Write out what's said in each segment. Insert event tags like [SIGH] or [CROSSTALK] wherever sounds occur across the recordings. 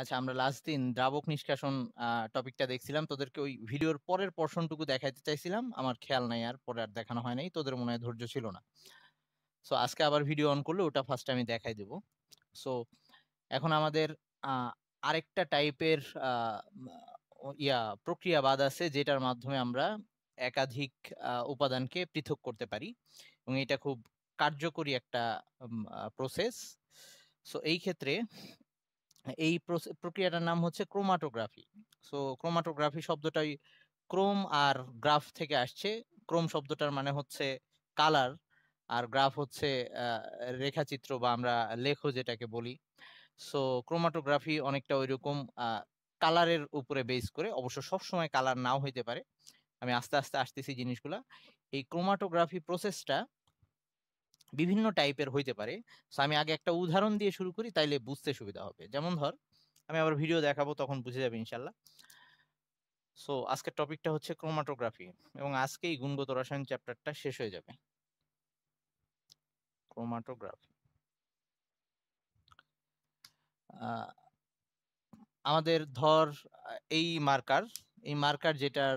আচ্ছা আমরা লাস্ট দিন দ্রাবক নিষ্কাশন টপিকটা দেখছিলাম তোদেরকে ওই ভিডিওর পরের পোর্শনটুকু দেখাইতে চাইছিলাম আমার খেয়াল নাই আর পরে আর দেখানো হয় নাই তোদের মনে হয় ধৈর্য ছিল না সো আজকে আবার ভিডিও অন করলে ওটা ফার্স্ট আমি দেখাই দেব সো এখন আমাদের আরেকটা টাইপের ইয়া প্রক্রিয়াবাদ আছে যেটার মাধ্যমে আমরা একাধিক উপাদানকে পৃথক করতে পারি এবং এটা খুব কার্যকরী একটা প্রসেস সো এই ক্ষেত্রে হ্যাঁ, এই প্রক্রিয়াটার নাম হচ্ছে ক্রোমাটোগ্রাফি সো ক্রোমাটোগ্রাফি শব্দটাই ক্রোম আর গ্রাফ থেকে আসছে ক্রোম শব্দটার মানে হচ্ছে কালার আর গ্রাফ হচ্ছে রেখাচিত্র বা আমরা লেখো যেটাকে বলি সো ক্রোমাটোগ্রাফি অনেকটা ওই রকম কালারের উপরে বেস করে অবশ্য সবসময় কালার নাও হইতে পারে আমি আস্তে আস্তে আসতেছি জিনিসগুলা এই ক্রোমাটোগ্রাফি প্রসেসটা বিভিন্ন টাইপের হইতে পারে সো আমি আগে একটা উদাহরণ দিয়ে শুরু করি তাইলে বুঝতে সুবিধা হবে যেমন ধর আমি আবার ভিডিও দেখাবো তখন বুঝে যাবে ইনশাল্লাহ সো আজকের টপিকটা হচ্ছে ক্রোমাটোগ্রাফি এবং আজকেই গুণগত রসায়ন চ্যাপ্টারটা শেষ হয়ে যাবে ক্রোমাটোগ্রাফি আমাদের ধর এই মার্কার এই মার্কার যেটার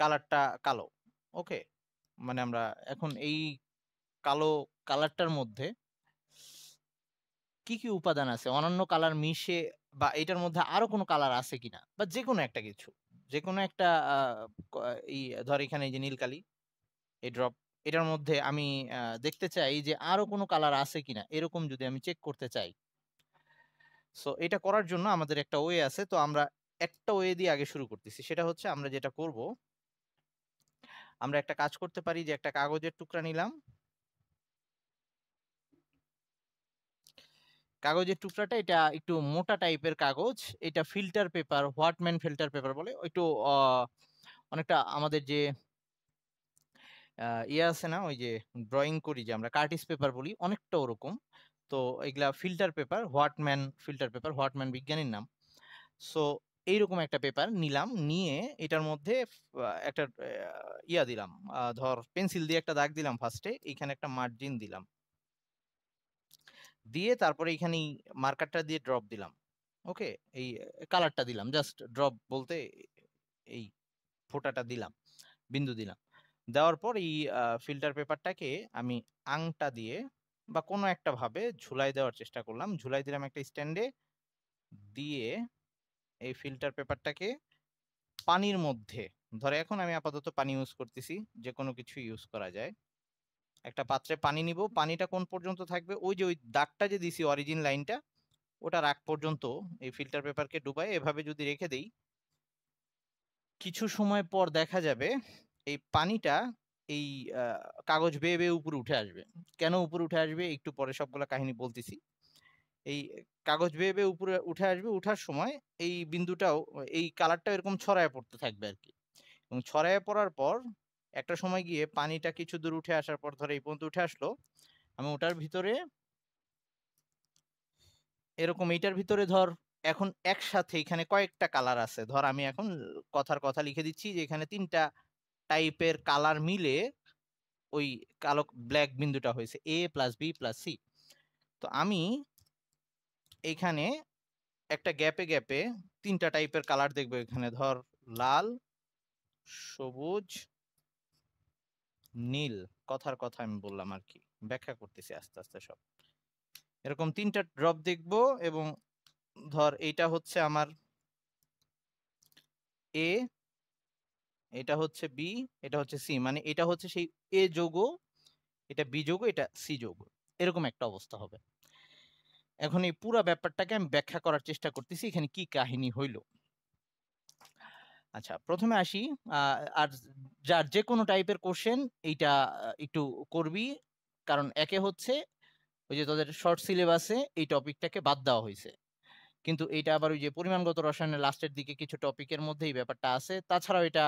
কালারটা কালো ওকে মানে আমরা এখন এই কালো কালারটার মধ্যে কি কি উপাদান আছে অন্যান্য কালার মিশে বা এটার মধ্যে আরো কোনো কালার আছে কিনা বা যে কোনো একটা কিছু যে কোনো একটা ধর এখানে যে নীলকালি এই ড্রপ এটার মধ্যে আমি দেখতে চাই যে আরো কোনো কালার আছে কিনা এরকম যদি আমি চেক করতে চাই সো এটা করার জন্য আমাদের একটা ওয়ে আছে তো আমরা একটা ওয়ে দিয়ে আগে শুরু করতেছি সেটা হচ্ছে আমরা যেটা করব আমরা একটা কাজ করতে পারি যে একটা কাগজের টুকরা নিলাম কাগজের টুকরাটা এটা একটু মোটা টাইপের কাগজ এটা filter paper Whatman filter paper বলে একটু অনেকটা আমাদের যে ইয়ে আছে না ওই যে ড্রয়িং করি যে আমরা কার্টিস পেপার বলি অনেকটা ওরকম তো এগুলা filter paper Whatman filter paper Whatman বিজ্ঞানীর নাম সো এইরকম একটা পেপার নিলাম নিয়ে এটার মধ্যে একটা ইয়া দিলাম ধর পেন্সিল দিয়ে একটা দাগ দিলাম ফার্স্টে এখানে একটা মার্জিন দিলাম দিয়ে তারপরে এখানে মার্কারটা দিয়ে ড্রপ দিলাম ওকে এই কালারটা দিলাম জাস্ট ড্রপ বলতে এই ফোটাটা দিলাম বিন্দু দিলাম দেওয়ার পর এই ফিল্টার পেপারটাকে আমি আংটা দিয়ে বা কোনো একটা ভাবে ঝুলাই দেওয়ার চেষ্টা করলাম ঝুলাই দিলাম একটা স্ট্যান্ডে দিয়ে এই ফিল্টার পেপারটাকে পানির মধ্যে ধরে এখন আমি আপাতত পানি ইউজ করতেছি যে কোনো কিছু ইউজ করা যায় একটা পাত্রে পানি নিব পানিটা কোন পর্যন্ত থাকবে ওই যে ওই দাগটা যে দিছি অরিজিন লাইনটা ওটা রাগ পর্যন্ত এই ফিল্টার পেপারকে ডুবাই এভাবে যদি রেখে দেই কিছু সময় পর দেখা যাবে এই পানিটা এই কাগজ বেয়ে বেয়ে উপরে উঠে আসবে কেন উপরে উঠে আসবে একটু পরে সবগুলো কাহিনী বলতেছি এই কাগজ বেয়ে বেয়ে উপরে উঠে আসবে উঠার সময় এই বিন্দুটাও এই কালারটাও এরকম ছড়ায় পড়তে থাকবে আর কি এবং ছড়ায় পড়ার পর একটা সময় গিয়ে পানিটা কিছু দূর উঠে আসার পর ধরে এই পর্যন্ত উঠে আসলো আমি ওটার ভিতরে এরকম এইটার ভিতরে ধর এখন একসাথে এখানে কয়েকটা কালার আছে ধর আমি এখন কথার কথা লিখে দিচ্ছি যে এখানে তিনটা টাইপের কালার মিলে ওই কালো ব্ল্যাক বিন্দুটা হয়েছে A plus B plus C তো আমি এখানে একটা গ্যাপে গ্যাপে তিনটা টাইপের কালার দেখবো এখানে ধর লাল সবুজ নীল কথার কথা আমি বললাম আর কি ব্যাখ্যা করতেছি আস্তে আস্তে সব এরকম তিনটা ড্রপ দেখব এবং ধর এইটা হচ্ছে আমার এ এটা হচ্ছে বি এটা হচ্ছে সি মানে এটা হচ্ছে সেই এ যোগ এটা বি যোগ এটা সি যোগ এরকম একটা অবস্থা হবে এখন এই পুরো ব্যাপারটাকে আমি ব্যাখ্যা করার চেষ্টা করতেছি এখানে কি কাহিনী হইল আচ্ছা প্রথমে আসি আর যার যে কোনো টাইপের কোশ্চেন এইটা একটু করবি কারণ একে হচ্ছে ওই যে তাদের শর্ট সিলেবাসে এই টপিকটাকে বাদ দেওয়া হয়েছে কিন্তু এটা আবার ওই যে পরিমাণগত রসায়নের লাস্টের দিকে কিছু টপিকের মধ্যেই ব্যাপারটা আছে তাছাড়াও এটা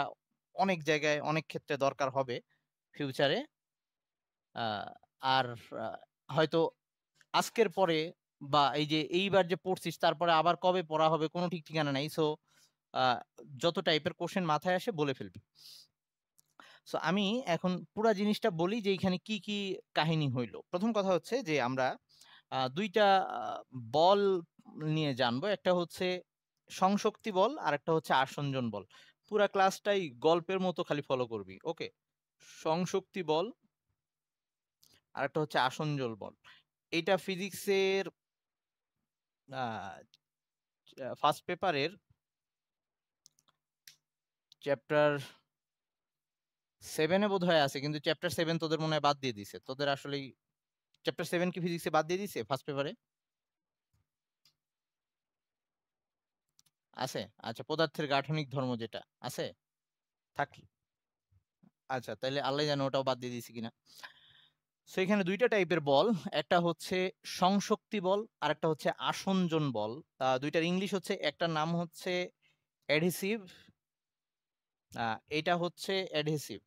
অনেক জায়গায় অনেক ক্ষেত্রে দরকার হবে ফিউচারে আর হয়তো আজকের পরে বা এই যে এইবার যে পড়ছিস তারপরে আবার কবে পড়া হবে কোনো ঠিক ঠিকানা নেই সো যত টাইপের কোশ্চেন মাথায় আসে বলে ফেলবি সো আমি এখন পুরা জিনিসটা বলি যে এখানে কি কি কাহিনী হইল প্রথম কথা হচ্ছে যে আমরা দুইটা বল নিয়ে জানবো একটা হচ্ছে সংশক্তি বল আর একটা হচ্ছে আসঞ্জন বল পুরা ক্লাসটাই গল্পের মতো খালি ফলো করবি ওকে সংশক্তি বল আর একটা হচ্ছে আসঞ্জল বল এটা ফিজিক্সের ফার্স্ট পেপারের চ্যাপ্টার সেভেনে বোধ হয় আছে কিন্তু চ্যাপ্টার সেভেন তোদের মনে হয় বাদ দিয়ে দিছে তোদের আসলে চ্যাপ্টার সেভেন কি ফিজিক্সে বাদ দিয়ে দিছে ফার্স্ট পেপারে আছে আচ্ছা পদার্থের গাঠনিক ধর্ম যেটা আছে থাকি আচ্ছা তাহলে আল্লাহ জানো ওটাও বাদ দিয়ে দিছে কিনা সো এখানে দুইটা টাইপের বল একটা হচ্ছে সংশক্তি বল আর একটা হচ্ছে আসনজন বল দুইটার ইংলিশ হচ্ছে একটা নাম হচ্ছে অ্যাডিসিভ এটা হচ্ছে অ্যাডহেসিভ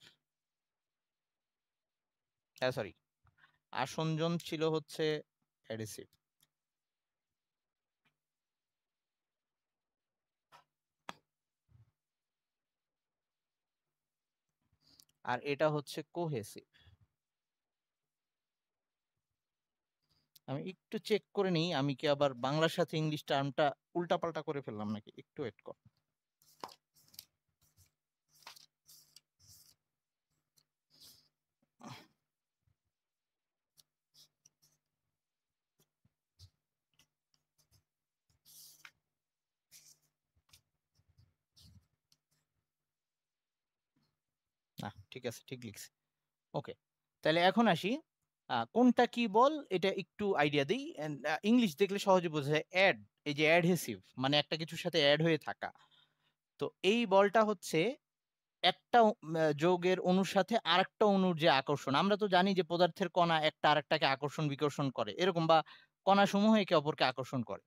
হ্যাঁ সরি আসঞ্জন ছিল হচ্ছে অ্যাডহেসিভ আর এটা হচ্ছে কোহেসিভ আমি একটু চেক করে নিই আমি কি আবার বাংলার সাথে ইংলিশ টার্মটা উল্টাপাল্টা করে ফেললাম নাকি একটু ওয়েট কর না ঠিক আছে ঠিক লিখছি ওকে তাহলে এখন আসি কোনটা কি বল এটা একটু আইডিয়া দিই ইংলিশ দেখলে সহজে বোঝা যায় অ্যাড এই যে অ্যাডহেসিভ মানে একটা কিছুর সাথে অ্যাড হয়ে থাকা তো এই বলটা হচ্ছে একটা যোগের অনুর সাথে আরেকটা অনুর যে আকর্ষণ আমরা তো জানি যে পদার্থের কণা একটা আরেকটাকে আকর্ষণ বিকর্ষণ করে এরকম বা কণা সমূহ একে অপরকে আকর্ষণ করে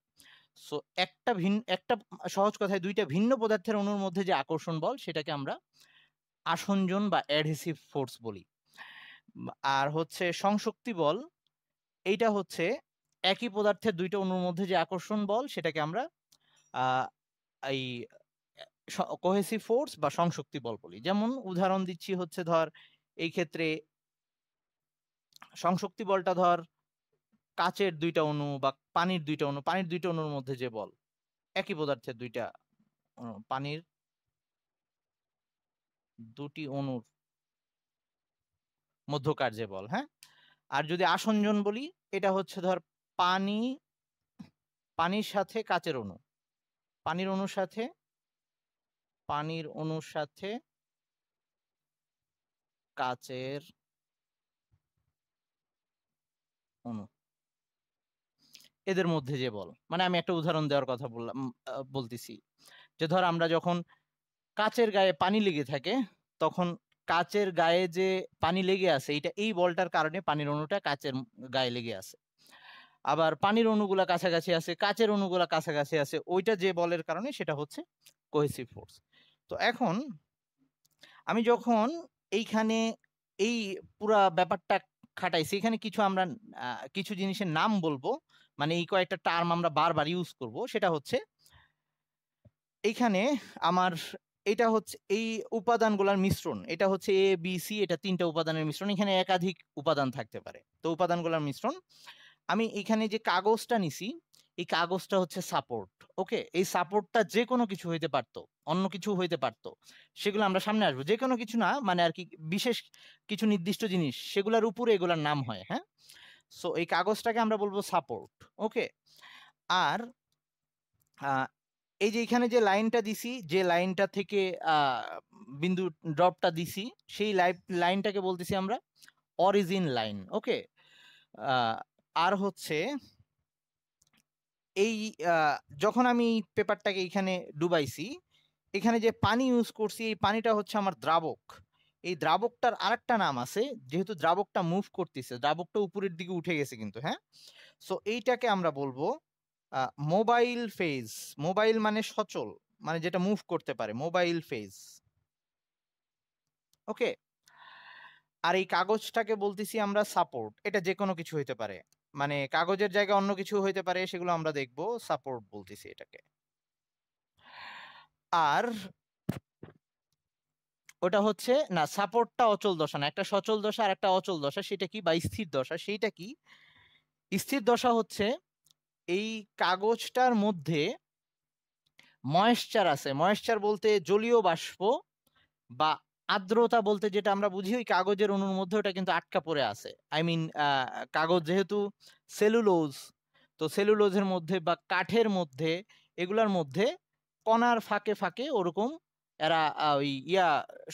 সো একটা ভিন্ন একটা সহজ কথায় দুইটা ভিন্ন পদার্থের অনুর মধ্যে যে আকর্ষণ বল সেটাকে আমরা আসনজন বা অ্যাডহেসিভ ফোর্স বলি আর হচ্ছে সংশক্তি বল এইটা হচ্ছে একই পদার্থের দুইটা অণুর মধ্যে যে আকর্ষণ বল সেটাকে আমরা এই কোহেসিভ ফোর্স বা সংশক্তি বল বলি যেমন উদাহরণ দিচ্ছি হচ্ছে ধর এই ক্ষেত্রে সংশক্তি বলটা ধর কাচের দুইটা অণু বা পানির দুইটা অণু পানির দুইটা অণুর মধ্যে যে বল একই পদার্থের দুইটা পানির দুটি অনুর মধ্যকার যে বল হ্যাঁ আর যদি আসঞ্জন বলি এটা হচ্ছে ধর পানি পানির সাথে কাচের অনু পানির অনুর সাথে পানির অনুর সাথে কাচের অনু এদের মধ্যে যে বল মানে আমি একটা উদাহরণ দেওয়ার কথা বললাম বলতেছি যে ধর আমরা যখন কাচের গায়ে পানি লেগে থাকে তখন কাচের গায়ে যে পানি লেগে আছে এটা এই বলটার কারণে পানির অণুটা কাচের গায়ে লেগে আছে আবার পানির অণুগুলা কাছাকাছি আছে কাচের অণুগুলা কাছাকাছি আছে ওইটা যে বলের কারণে সেটা হচ্ছে কোহেসিভ ফোর্স তো এখন আমি যখন এইখানে এই পুরা ব্যাপারটা খাটাইছি এখানে কিছু আমরা কিছু জিনিসের নাম বলবো মানে এই কয়েকটা টার্ম আমরা বারবার ইউজ করব সেটা হচ্ছে এইখানে আমার এটা হচ্ছে এই উপাদানগুলোর মিশ্রণ এটা হচ্ছে এ বি সি এটা তিনটা উপাদানের মিশ্রণ এখানে একাধিক উপাদান থাকতে পারে তো উপাদানগুলোর মিশ্রণ আমি এখানে যে কাগজটা নিছি এই কাগজটা হচ্ছে সাপোর্ট ওকে এই সাপোর্টটা যে কোনো কিছু হইতে পারতো অন্য কিছু হইতে পারতো সেগুলো আমরা সামনে আসবো যে কোনো কিছু না মানে আর কি বিশেষ কিছু নির্দিষ্ট জিনিস সেগুলোর উপরে এগুলোর নাম হয় হ্যাঁ সো এই কাগজটাকে আমরা বলবো সাপোর্ট ওকে আর এই যে এখানে যে লাইনটা দিছি যে লাইনটা থেকে বিন্দু ড্রপটা দিছি সেই লাইভ লাইনটাকে বলতেছি আমরা অরিজিন লাইন ওকে আর হচ্ছে এই যখন আমি পেপারটাকে এখানে ডুবাইছি এখানে যে পানি ইউজ করছি এই পানিটা হচ্ছে আমার দ্রাবক এই দ্রাবকটার আরেকটা নাম আছে যেহেতু দ্রাবকটা মুভ করতেছে দ্রাবকটা উপরের দিকে উঠে গেছে কিন্তু হ্যাঁ সো এইটাকে আমরা বলবো মোবাইল ফেজ মোবাইল মানে সচল মানে যেটা মুভ করতে পারে মোবাইল ফেজ ওকে আর এই কাগজটাকে বলতেছি আমরা সাপোর্ট এটা যে কোনো কিছু হইতে পারে মানে কাগজের জায়গায় অন্য কিছু হইতে পারে সেগুলো আমরা দেখব সাপোর্ট বলতেছি এটাকে আর ওটা হচ্ছে না সাপোর্টটা অচল দশা না একটা সচল দশা আর একটা অচল দশা সেটা কি বা স্থির দশা সেইটা কি স্থির দশা হচ্ছে এই কাগজটার মধ্যে ময়েশ্চার আছে ময়েশ্চার বলতে জলীয় বাষ্প বা আর্দ্রতা বলতে যেটা আমরা বুঝি ওই কাগজের অনুর মধ্যে ওটা কিন্তু আটকা পড়ে আছে আই মিন কাগজ যেহেতু সেলুলোজ তো সেলুলোজের মধ্যে বা কাঠের মধ্যে এগুলার মধ্যে কণার ফাঁকে ফাঁকে ওরকম এরা ওই ইয়া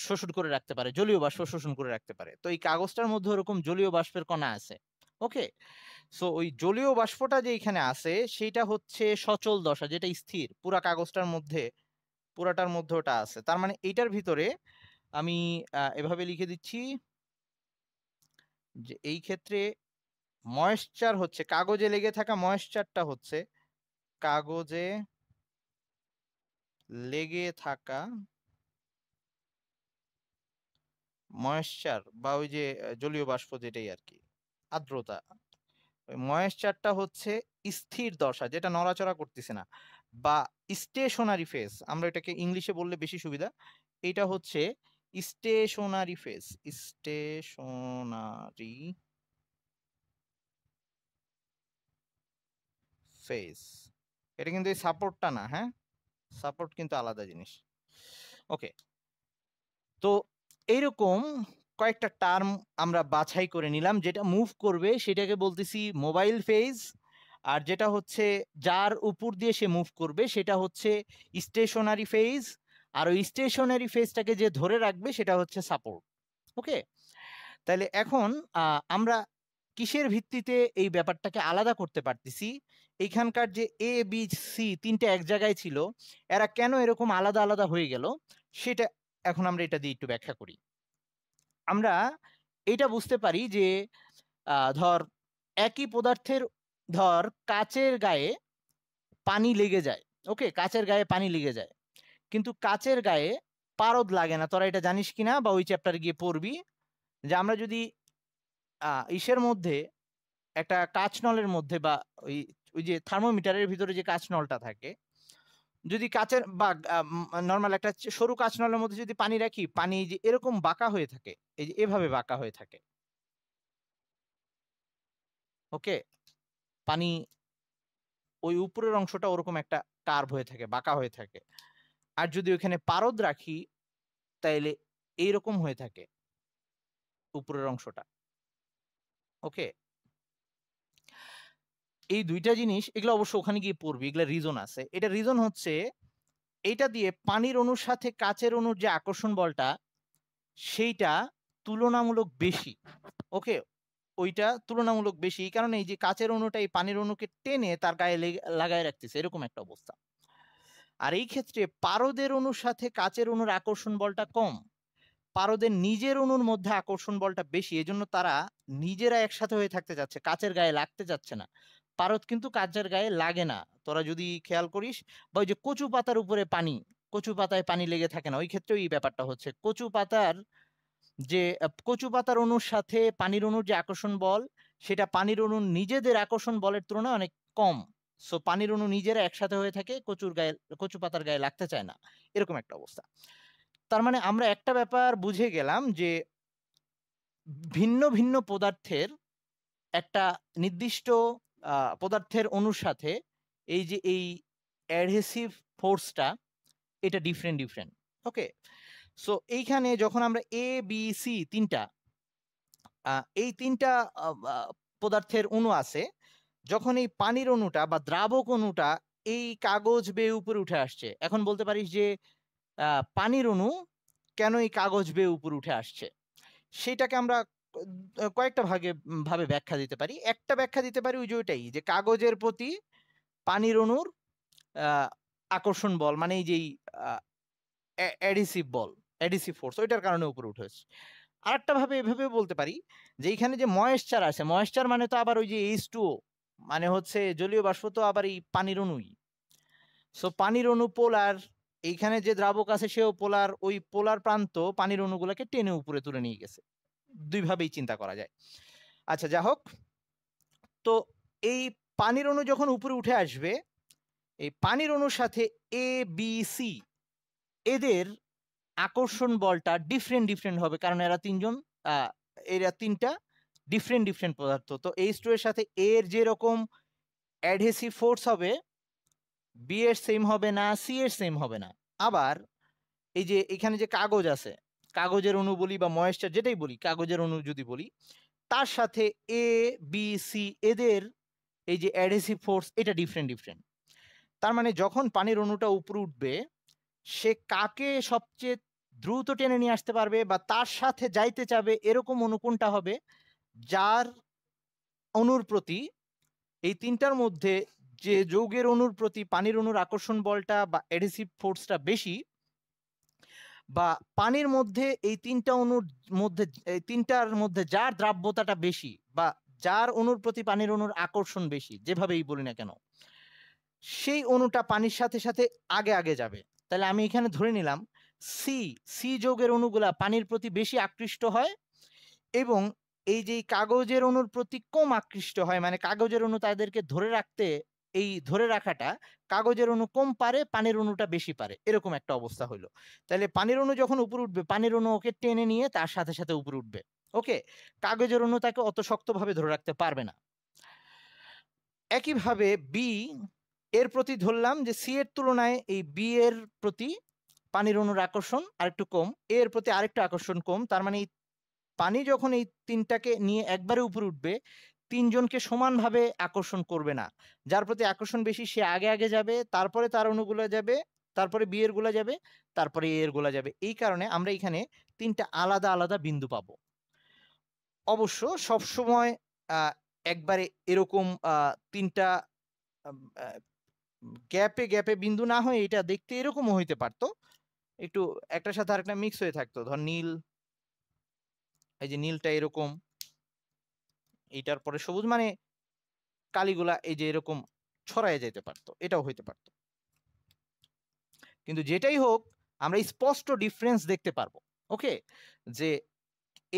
শোষণ করে রাখতে পারে জলীয় বাষ্প শোষণ করে রাখতে পারে তো এই কাগজটার মধ্যে ওরকম জলীয় বাষ্পের কণা আছে ওকে সো ওই জলীয় বাষ্পটা যে এখানে আছে সেটা হচ্ছে সচল দশা যেটা স্থির পুরা কাগজটার মধ্যে পুরাটার মধ্যে ওটা আছে তার মানে এইটার ভিতরে আমি এভাবে লিখে দিচ্ছি যে এই ক্ষেত্রে ময়েশ্চার হচ্ছে কাগজে লেগে থাকা ময়েশ্চারটা হচ্ছে কাগজে লেগে থাকা ময়েশ্চার বা ওই যে জলীয় বাষ্প যেটাই আর কি আর্দ্রতা ময়েশ্চারটা হচ্ছে স্থির দশা যেটা নড়াচড়া করতেছে না বা স্টেশনারি ফেস আমরা এটাকে ইংলিশে বললে বেশি সুবিধা এটা হচ্ছে স্টেশনারি ফেস স্টেশনারি ফেস এটা কিন্তু এই সাপোর্টটা না হ্যাঁ সাপোর্ট কিন্তু আলাদা জিনিস ওকে তো এইরকম কয়েকটা টার্ম আমরা বাছাই করে নিলাম যেটা মুভ করবে সেটাকে বলতেছি মোবাইল ফেজ আর যেটা হচ্ছে যার উপর দিয়ে সে মুভ করবে সেটা হচ্ছে স্টেশনারি ফেজ আর ওই স্টেশনারি ফেজটাকে যে ধরে রাখবে সেটা হচ্ছে সাপোর্ট ওকে তাহলে এখন আমরা কিসের ভিত্তিতে এই ব্যাপারটাকে আলাদা করতে পারতেছি এইখানকার যে এ বি সি তিনটে এক জায়গায় ছিল এরা কেন এরকম আলাদা আলাদা হয়ে গেল সেটা এখন আমরা এটা দিয়ে একটু ব্যাখ্যা করি আমরা এটা বুঝতে পারি যে ধর একই পদার্থের ধর কাচের গায়ে পানি লেগে যায় ওকে কাচের গায়ে পানি লেগে যায় কিন্তু কাচের গায়ে পারদ লাগে না তোরা এটা জানিস কিনা বা ওই চ্যাপ্টারে গিয়ে পড়বি যে আমরা যদি ইসের মধ্যে একটা কাঁচ নলের মধ্যে বা ওই ওই যে থার্মোমিটারের ভিতরে যে কাঁচ নলটা থাকে যদি কাচের বা নর্মাল একটা সরু কাঁচ নলের মধ্যে যদি পানি রাখি পানি যে এরকম বাঁকা হয়ে থাকে এই যে এভাবে বাঁকা হয়ে থাকে ওকে পানি ওই উপরের অংশটা ওরকম একটা কার্ভ হয়ে থাকে বাঁকা হয়ে থাকে আর যদি ওইখানে পারদ রাখি তাইলে এইরকম হয়ে থাকে উপরের অংশটা ওকে এই দুইটা জিনিস এগুলো অবশ্য ওখানে গিয়ে পড়বি এগুলো রিজন আছে এটা রিজন হচ্ছে এটা দিয়ে পানির অণুর সাথে কাচের অণুর যে আকর্ষণ বলটা সেইটা তুলনামূলক বেশি ওকে ওইটা তুলনামূলক বেশি এই কারণে এই যে কাচের অণুটা এই পানির অণুকে টেনে তার গায়ে লাগায় রাখতেছে এরকম একটা অবস্থা আর এই ক্ষেত্রে পারদের অণুর সাথে কাচের অণুর আকর্ষণ বলটা কম পারদের নিজের অণুর মধ্যে আকর্ষণ বলটা বেশি এজন্য তারা নিজেরা একসাথে হয়ে থাকতে যাচ্ছে কাচের গায়ে লাগতে চাচ্ছে না পারদ কিন্তু কাজের গায়ে লাগে না তোরা যদি খেয়াল করিস বা ওই যে কচু পাতার উপরে পানি কচু পাতায় পানি লেগে থাকে না ওই ক্ষেত্রে এই ব্যাপারটা হচ্ছে কচু পাতার যে কচু পাতার অণুর সাথে পানির অণুর যে আকর্ষণ বল সেটা পানির অণুর নিজেদের আকর্ষণ বলের তুলনায় অনেক কম সো পানির অণু নিজেরা একসাথে হয়ে থাকে কচুর গায়ে কচু পাতার গায়ে লাগতে চায় না এরকম একটা অবস্থা তার মানে আমরা একটা ব্যাপার বুঝে গেলাম যে ভিন্ন ভিন্ন পদার্থের একটা নির্দিষ্ট পদার্থের অনুর সাথে এই যে এই অ্যাডহেসিভ ফোর্সটা এটা ডিফারেন্ট ডিফারেন্ট ওকে সো এইখানে যখন আমরা এ বি সি তিনটা এই তিনটা পদার্থের অণু আছে যখন এই পানির অণুটা বা দ্রাবক অণুটা এই কাগজ বেয়ে উপরে উঠে আসছে এখন বলতে পারিস যে পানির অণু কেন এই কাগজ বেয়ে উপরে উঠে আসছে সেটাকে আমরা কয়েকটা ভাগে ভাবে ব্যাখ্যা দিতে পারি একটা ব্যাখ্যা দিতে পারি ওই যে ওইটাই যে কাগজের প্রতি পানির অণুর আকর্ষণ বল মানে এই যেই অ্যাডিসিভ বল অ্যাডিসিভ ফোর্স ওইটার কারণে উপরে উঠেছে আরেকটা ভাবে এভাবে বলতে পারি যে এইখানে যে ময়েশ্চার আছে ময়েশ্চার মানে তো আবার ওই যে এইচ টু মানে হচ্ছে জলীয় বাষ্প তো আবার এই পানির অণুই সো পানির অণু পোলার এইখানে যে দ্রাবক আছে সেও পোলার ওই পোলার প্রান্ত পানির অণুগুলোকে টেনে উপরে তুলে নিয়ে গেছে দুইভাবেই চিন্তা করা যায় আচ্ছা যা হোক তো এই পানির অণু যখন উপরে উঠে আসবে এই পানির অণুর সাথে এ বি সি এদের আকর্ষণ বলটা ডিফারেন্ট ডিফারেন্ট হবে কারণ এরা তিনজন এরা তিনটা ডিফারেন্ট ডিফারেন্ট পদার্থ তো এইচ টু এর সাথে এর যেরকম অ্যাডহেসিভ ফোর্স হবে বি এর সেম হবে না সি এর সেম হবে না আবার এই যে এখানে যে কাগজ আছে কাগজের অণু বলি বা ময়েশ্চার যেটাই বলি কাগজের অণু যদি বলি তার সাথে এ বি সি এদের এই যে অ্যাডহেসিভ ফোর্স এটা ডিফারেন্ট ডিফারেন্ট তার মানে যখন পানির অণুটা উপরে উঠবে সে কাকে সবচেয়ে দ্রুত টেনে নিয়ে আসতে পারবে বা তার সাথে যাইতে চাবে এরকম অনু কোনটা হবে যার অনুর প্রতি এই তিনটার মধ্যে যে যৌগের অনুর প্রতি পানির অণুর আকর্ষণ বলটা বা অ্যাডেসিভ ফোর্সটা বেশি বা পানির মধ্যে এই তিনটা অণুর মধ্যে এই তিনটার মধ্যে যার দ্রাব্যতাটা বেশি বা যার অণুর প্রতি পানির অণুর আকর্ষণ বেশি যেভাবেই বলি না কেন সেই অণুটা পানির সাথে সাথে আগে আগে যাবে তাহলে আমি এখানে ধরে নিলাম সি সি যোগের অণুগুলা পানির প্রতি বেশি আকৃষ্ট হয় এবং এই যে কাগজের অণুর প্রতি কম আকৃষ্ট হয় মানে কাগজের অণু তাদেরকে ধরে রাখতে এই ধরে রাখাটা কাগজের অণু কম পারে পানির অণুটা বেশি পারে এরকম একটা অবস্থা হলো তাহলে পানির অণু যখন উপরে উঠবে পানির অণু ওকে টেনে নিয়ে তার সাথে সাথে উপরে উঠবে ওকে কাগজের অণু তাকে অত শক্তভাবে ধরে রাখতে পারবে না একইভাবে বি এর প্রতি ধরলাম যে সি এর তুলনায় এই বি এর প্রতি পানির অণুর আকর্ষণ আরেকটু কম এ এর প্রতি আরেকটু আকর্ষণ কম তার মানে পানি যখন এই তিনটাকে নিয়ে একবারে উপরে উঠবে তিনজনকে সমানভাবে আকর্ষণ করবে না যার প্রতি আকর্ষণ বেশি সে আগে আগে যাবে তারপরে তার অনুগুলো যাবে তারপরে বিয়ের গুলা যাবে তারপরে এর গুলা যাবে এই কারণে আমরা এখানে তিনটা আলাদা আলাদা বিন্দু পাব অবশ্য সবসময় একবারে এরকম তিনটা গ্যাপে গ্যাপে বিন্দু না হয়ে এটা দেখতে এরকমও হইতে পারতো একটু একটা সাথে আরেকটা মিক্স হয়ে থাকতো ধর নীল এই যে নীলটা এরকম এটার পরে সবুজ মানে কালিগুলা এই যে এরকম ছড়ায় যেতে পারতো এটাও হইতে পারত কিন্তু যেটাই হোক আমরা স্পষ্ট ডিফারেন্স দেখতে পারবো ওকে যে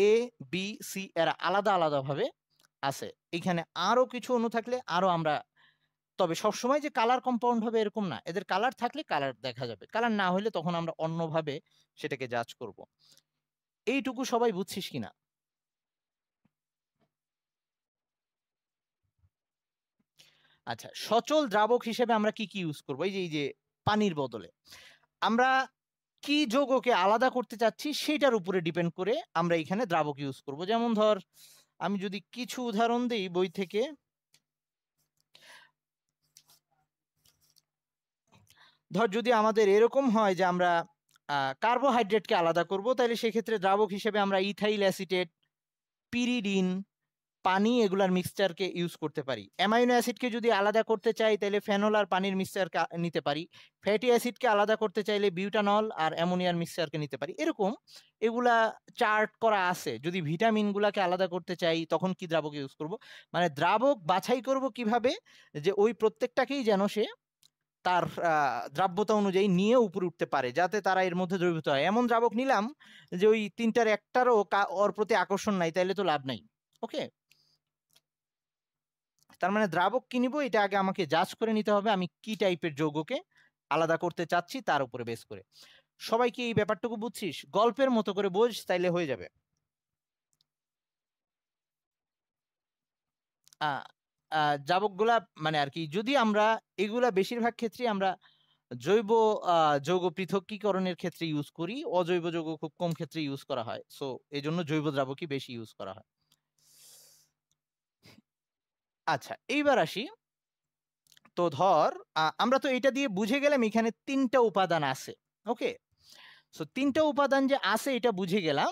এ বি সি এরা আলাদা আলাদাভাবে আছে এখানে আরও কিছু অনু থাকলে আরও আমরা তবে সবসময় যে কালার কম্পাউন্ড হবে এরকম না এদের কালার থাকলে কালার দেখা যাবে কালার না হইলে তখন আমরা অন্যভাবে সেটাকে জাজ করব এইটুকু সবাই বুঝছিস কিনা আচ্ছা সচল দ্রাবক হিসেবে আমরা কি কি ইউজ করবো এই যে এই যে পানির বদলে আমরা কি যৌগকে আলাদা করতে চাচ্ছি সেটার উপরে ডিপেন্ড করে আমরা এখানে দ্রাবক ইউজ করব যেমন ধর আমি যদি কিছু উদাহরণ দিই বই থেকে ধর যদি আমাদের এরকম হয় যে আমরা কার্বোহাইড্রেটকে আলাদা করব তাহলে সেক্ষেত্রে দ্রাবক হিসেবে আমরা ইথাইল অ্যাসিটেট পিরিডিন পানি এগুলার মিক্সচারকে ইউজ করতে পারি অ্যামাইনো অ্যাসিডকে যদি আলাদা করতে চাই তাহলে ফেনল আর পানির মিক্সচারকে নিতে পারি ফ্যাটি অ্যাসিডকে আলাদা করতে চাইলে বিউটানল আর অ্যামোনিয়ার মিক্সচারকে নিতে পারি এরকম এগুলা চার্ট করা আছে যদি ভিটামিনগুলাকে আলাদা করতে চাই তখন কি দ্রাবক ইউজ করব মানে দ্রাবক বাছাই করব কিভাবে যে ওই প্রত্যেকটাকেই যেন সে তার দ্রাব্যতা অনুযায়ী নিয়ে উপরে উঠতে পারে যাতে তারা এর মধ্যে দ্রবীভূত হয় এমন দ্রাবক নিলাম যে ওই তিনটার একটারও ওর প্রতি আকর্ষণ নাই তাইলে তো লাভ নাই ওকে তার মানে দ্রাবক কি এটা আগে আমাকে যাচ করে নিতে হবে আমি কি টাইপের যৌগকে আলাদা করতে চাচ্ছি তার উপরে বেস করে সবাই কি এই ব্যাপারটুকু বুঝছিস গল্পের মতো করে বোঝ তাইলে হয়ে যাবে যাবকগুলা মানে আর কি যদি আমরা এগুলা বেশিরভাগ ক্ষেত্রে আমরা জৈব যৌগ পৃথকীকরণের ক্ষেত্রে ইউজ করি অজৈব যৌগ খুব কম ক্ষেত্রে ইউজ করা হয় সো এই জন্য জৈব দ্রাবকই বেশি ইউজ করা হয় আচ্ছা এইবার আসি তো ধর আমরা তো এটা দিয়ে বুঝে গেলাম এখানে তিনটা উপাদান আছে ওকে সো তিনটা উপাদান যে আছে এটা বুঝে গেলাম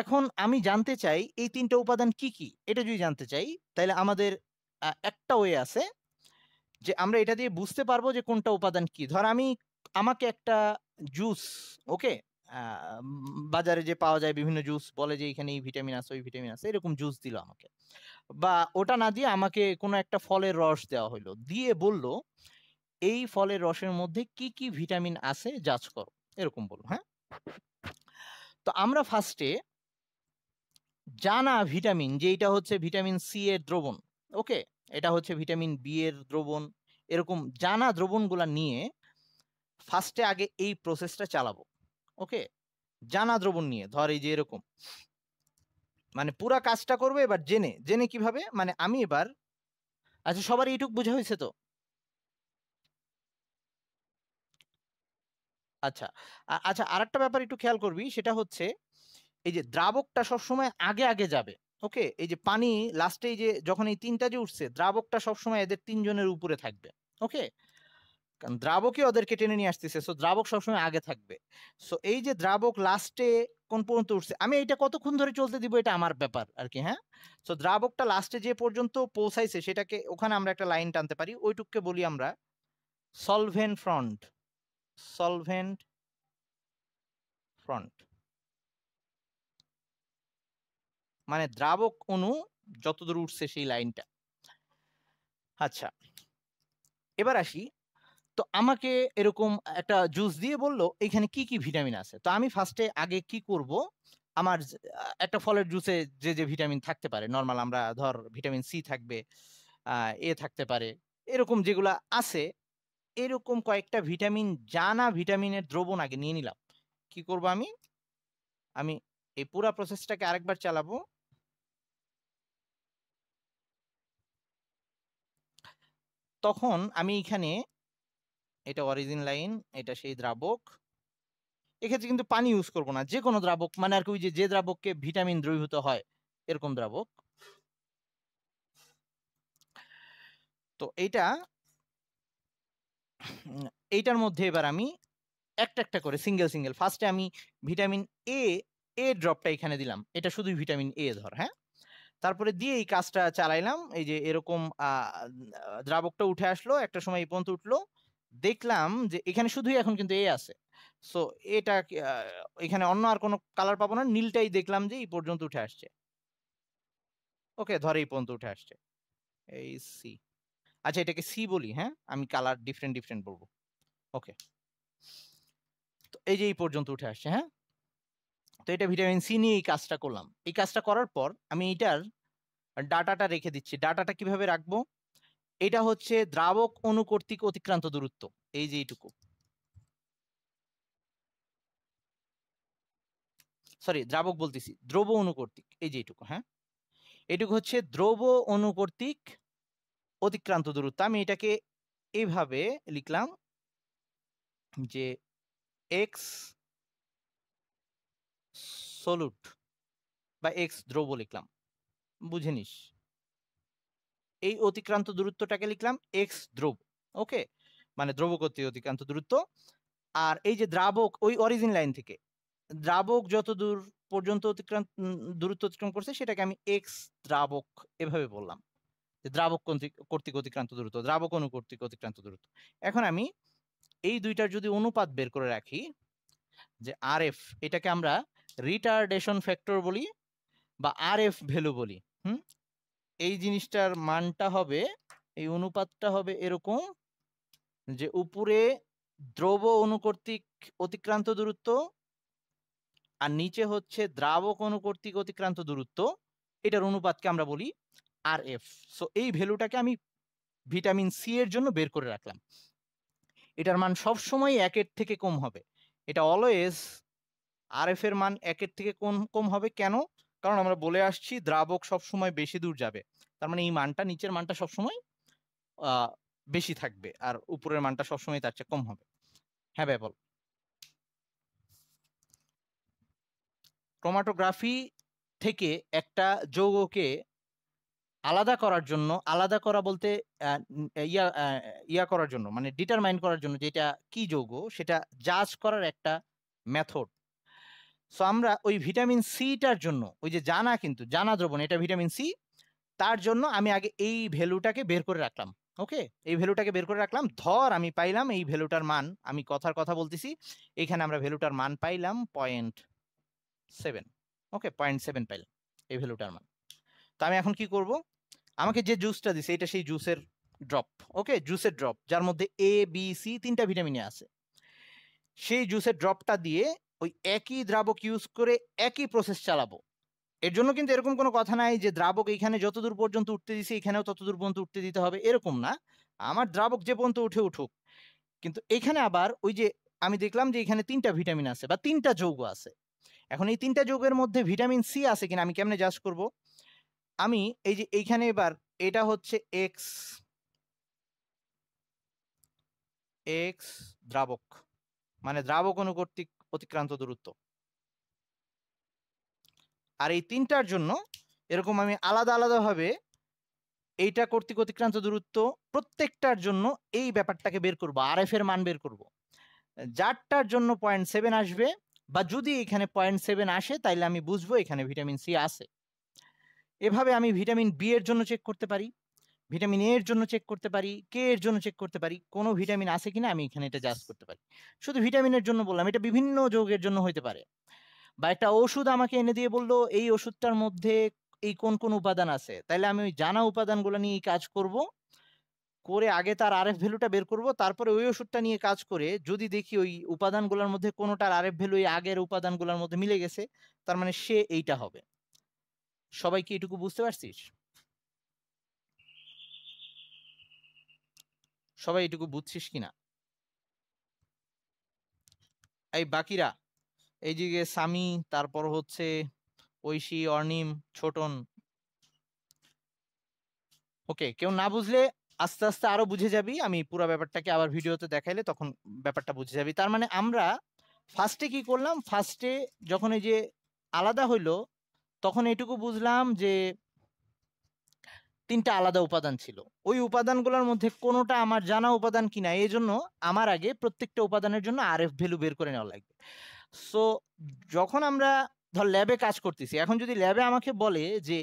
এখন আমি জানতে চাই এই তিনটা উপাদান কি কি এটা যদি জানতে চাই তাহলে আমাদের একটা ওয়ে আছে যে আমরা এটা দিয়ে বুঝতে পারবো যে কোনটা উপাদান কি ধর আমি আমাকে একটা জুস ওকে বাজারে যে পাওয়া যায় বিভিন্ন জুস বলে যে এখানে এই ভিটামিন আছে ওই ভিটামিন আছে এরকম জুস দিল আমাকে বা ওটা না দিয়ে আমাকে কোনো একটা ফলের রস দেওয়া হইলো দিয়ে বলল এই ফলের রসের মধ্যে কি কি ভিটামিন আছে যাচ করো এরকম বলবো হ্যাঁ তো আমরা ফার্স্টে জানা ভিটামিন যে এটা হচ্ছে ভিটামিন সি এর দ্রবণ ওকে এটা হচ্ছে ভিটামিন বি এর দ্রবণ এরকম জানা দ্রবণগুলা নিয়ে ফার্স্টে আগে এই প্রসেসটা চালাবো ওকে জানা দ্রবণ নিয়ে ধর এই যে এরকম মানে পুরা কাজটা করবে এবার জেনে জেনে কিভাবে মানে আমি এবার আচ্ছা সবার এইটুক বোঝা হয়েছে তো আচ্ছা আচ্ছা আর একটা ব্যাপার একটু খেয়াল করবি সেটা হচ্ছে এই যে দ্রাবকটা সবসময় আগে আগে যাবে ওকে এই যে পানি লাস্টে যে যখন এই তিনটা যে উঠছে দ্রাবকটা সবসময় এদের তিনজনের উপরে থাকবে ওকে কারণ দ্রাবকই ওদেরকে টেনে নিয়ে আসতেছে সো দ্রাবক সবসময় আগে থাকবে সো এই যে দ্রাবক লাস্টে কোন পর্যন্ত উঠছে আমি এটা কতক্ষণ ধরে চলতে দিব এটা আমার ব্যাপার আর কি হ্যাঁ সো দ্রাবকটা লাস্টে যে পর্যন্ত পৌঁছাইছে সেটাকে ওখানে আমরা একটা লাইন টানতে পারি ওইটুককে বলি আমরা সলভেন্ট ফ্রন্ট সলভেন্ট ফ্রন্ট মানে দ্রাবক অনু যতদূর উঠছে সেই লাইনটা আচ্ছা এবার আসি তো আমাকে এরকম একটা জুস দিয়ে বললো এখানে কি কি ভিটামিন আছে তো আমি ফার্স্টে আগে কি করব আমার একটা ফলের জুসে যে যে ভিটামিন থাকতে পারে নর্মাল আমরা ধর ভিটামিন সি থাকবে এ থাকতে পারে এরকম যেগুলা আছে এরকম কয়েকটা ভিটামিন জানা ভিটামিনের দ্রবণ আগে নিয়ে নিলাম কি করব আমি আমি এই পুরো প্রসেসটাকে আরেকবার চালাবো তখন আমি এখানে এটা অরিজিন লাইন এটা সেই দ্রাবক এক্ষেত্রে কিন্তু পানি ইউজ করব না যে কোনো দ্রাবক মানে আর কি যে যে দ্রাবককে ভিটামিন দ্রবীভূত হয় এরকম দ্রাবক তো এইটা এইটার মধ্যে এবার আমি একটা একটা করে সিঙ্গেল সিঙ্গেল ফার্স্টে আমি ভিটামিন এ এ ড্রপটা এখানে দিলাম এটা শুধু ভিটামিন এ ধর হ্যাঁ তারপরে দিয়ে এই কাজটা চালাইলাম এই যে এরকম দ্রাবকটা উঠে আসলো একটা সময় এই পর্যন্ত উঠলো দেখলাম যে এখানে শুধুই এখন কিন্তু এ আছে সো এটা এখানে অন্য আর কোনো কালার পাবো না নীলটাই দেখলাম যে এই পর্যন্ত উঠে আসছে ওকে ধরে এই পর্যন্ত উঠে আসছে এই সি আচ্ছা এটাকে সি বলি হ্যাঁ আমি কালার ডিফারেন্ট ডিফারেন্ট বলবো ওকে তো এই যে এই পর্যন্ত উঠে আসছে হ্যাঁ তো এটা ভিটামিন সি নিয়ে এই কাজটা করলাম এই কাজটা করার পর আমি এটার ডাটাটা রেখে দিচ্ছি ডাটাটা কিভাবে রাখবো এটা হচ্ছে দ্রাবক অনুকর্তিক অতিক্রান্ত দূরত্ব এই যে এইটুকু সরি দ্রাবক বলতেছি দ্রব অনুকর্তিক এই যে এইটুকু হ্যাঁ এটুকু হচ্ছে দ্রব অনুকর্তিক অতিক্রান্ত দূরত্ব আমি এটাকে এভাবে লিখলাম যে এক্স সলুট বা এক্স দ্রব লিখলাম বুঝে নিস এই অতিক্রান্ত দূরত্বটাকে লিখলাম এক্স ধ্রুব ওকে মানে দ্রবগতি অতিক্রান্ত দূরত্ব আর এই যে দ্রাবক ওই অরিজিন লাইন থেকে দ্রাবক যত দূর পর্যন্ত অতিক্রান্ত দূরত্ব অতিক্রম করছে সেটাকে আমি এক্স দ্রাবক এভাবে বললাম যে দ্রাবক কর্তৃক অতিক্রান্ত দূরত্ব দ্রাবক অনু কর্তৃক অতিক্রান্ত দূরত্ব এখন আমি এই দুইটার যদি অনুপাত বের করে রাখি যে আর এফ এটাকে আমরা রিটার্ডেশন ফ্যাক্টর বলি বা আর এফ ভ্যালু বলি হুম এই জিনিসটার মানটা হবে এই অনুপাতটা হবে এরকম যে উপরে দ্রব অনুকর্তিক অতিক্রান্ত দূরত্ব আর নিচে হচ্ছে দ্রাবক অনুকর্তিক অতিক্রান্ত দূরত্ব এটার অনুপাতকে আমরা বলি আর এফ সো এই ভ্যালুটাকে আমি ভিটামিন সি এর জন্য বের করে রাখলাম এটার মান সব সময় একের থেকে কম হবে এটা অলওয়েজ আর এফ এর মান একের থেকে কম কম হবে কেন কারণ আমরা বলে আসছি দ্রাবক সবসময় বেশি দূর যাবে তার মানে এই মানটা নিচের মানটা সবসময় বেশি থাকবে আর উপরের মানটা সবসময় তার চেয়ে কম হবে হ্যাঁ ভাই বল ক্রোমাটোগ্রাফি থেকে একটা যৌগকে আলাদা করার জন্য আলাদা করা বলতে ইয়া ইয়া করার জন্য মানে ডিটারমাইন করার জন্য যেটা কি যৌগ সেটা জাজ করার একটা মেথড সো আমরা ওই ভিটামিন সিটার জন্য ওই যে জানা কিন্তু জানা দ্রবণ এটা ভিটামিন সি তার জন্য আমি আগে এই ভ্যালুটাকে বের করে রাখলাম ওকে এই ভ্যালুটাকে বের করে রাখলাম ধর আমি পাইলাম এই ভ্যালুটার মান আমি কথার কথা বলতেছি এখানে আমরা ভ্যালুটার মান পাইলাম point seven okay point seven পাইলাম এই ভ্যালুটার মান তো আমি এখন কি করব আমাকে যে জুসটা দিছে এটা সেই জুসের ড্রপ ওকে জুসের ড্রপ যার মধ্যে এ বি সি তিনটা ভিটামিনে আছে সেই জুসের ড্রপটা দিয়ে ওই একই দ্রাবক ইউজ করে একই প্রসেস চালাবো এর জন্য কিন্তু এরকম কোনো কথা নাই যে দ্রাবক এইখানে যতদূর পর্যন্ত উঠতে দিছে এখানেও ততদূর পর্যন্ত উঠতে দিতে হবে এরকম না আমার দ্রাবক যে পর্যন্ত উঠে উঠুক কিন্তু এখানে আবার ওই যে আমি দেখলাম যে এখানে তিনটা ভিটামিন আছে বা তিনটা যৌগ আছে এখন এই তিনটা যৌগের মধ্যে ভিটামিন সি আছে কিনা আমি কেমনে জাজ করব আমি এই যে এইখানে এবার এটা হচ্ছে এক্স এক্স দ্রাবক মানে দ্রাবক অনুকর্তিক অতিক্রান্ত দূরত্ব আর এই তিনটার জন্য এরকম আমি আলাদা আলাদাভাবে এইটা কর্তৃক অতিক্রান্ত দূরত্ব প্রত্যেকটার জন্য এই ব্যাপারটাকে বের করব আর এফ এর মান বের করব যারটার জন্য পয়েন্ট সেভেন আসবে বা যদি এখানে পয়েন্ট সেভেন আসে তাইলে আমি বুঝবো এখানে ভিটামিন সি আছে এভাবে আমি ভিটামিন বি এর জন্য চেক করতে পারি ভিটামিন এ এর জন্য চেক করতে পারি কে এর জন্য চেক করতে পারি কোনো ভিটামিন আছে কিনা আমি এখানে এটা জাজ করতে পারি শুধু ভিটামিনের জন্য বললাম এটা বিভিন্ন যোগের জন্য হইতে পারে বা একটা ওষুধ আমাকে এনে দিয়ে বললো এই ওষুধটার মধ্যে এই কোন কোন উপাদান আছে তাহলে আমি ওই জানা উপাদানগুলো নিয়ে কাজ করব করে আগে তার আরএফ ভ্যালুটা বের করব তারপরে ওই ওষুধটা নিয়ে কাজ করে যদি দেখি ওই উপাদানগুলোর মধ্যে কোনোটার আরএফ ভ্যালু এই আগের উপাদানগুলোর মধ্যে মিলে গেছে তার মানে সে এইটা হবে সবাই কি এটুকু বুঝতে পারছিস সবাই এটুকু বুঝছিস কিনা এই বাকিরা এই যে সামি তারপর হচ্ছে ঐশী অর্ণিম ছোটন ওকে কেউ না বুঝলে আস্তে আস্তে আরো বুঝে যাবি আমি পুরো ব্যাপারটাকে আবার ভিডিওতে দেখাইলে তখন ব্যাপারটা বুঝে যাবি তার মানে আমরা ফার্স্টে কি করলাম ফার্স্টে যখন এই যে আলাদা হইলো তখন এটুকু বুঝলাম যে তিনটা আলাদা উপাদান ছিল ওই উপাদানগুলোর মধ্যে কোনোটা আমার জানা উপাদান কিনা এই জন্য আমার আগে প্রত্যেকটা উপাদানের জন্য আর এফ ভ্যালু বের করে নেওয়া লাগবে সো যখন আমরা ধর ল্যাবে কাজ করতেছি এখন যদি ল্যাবে আমাকে বলে যে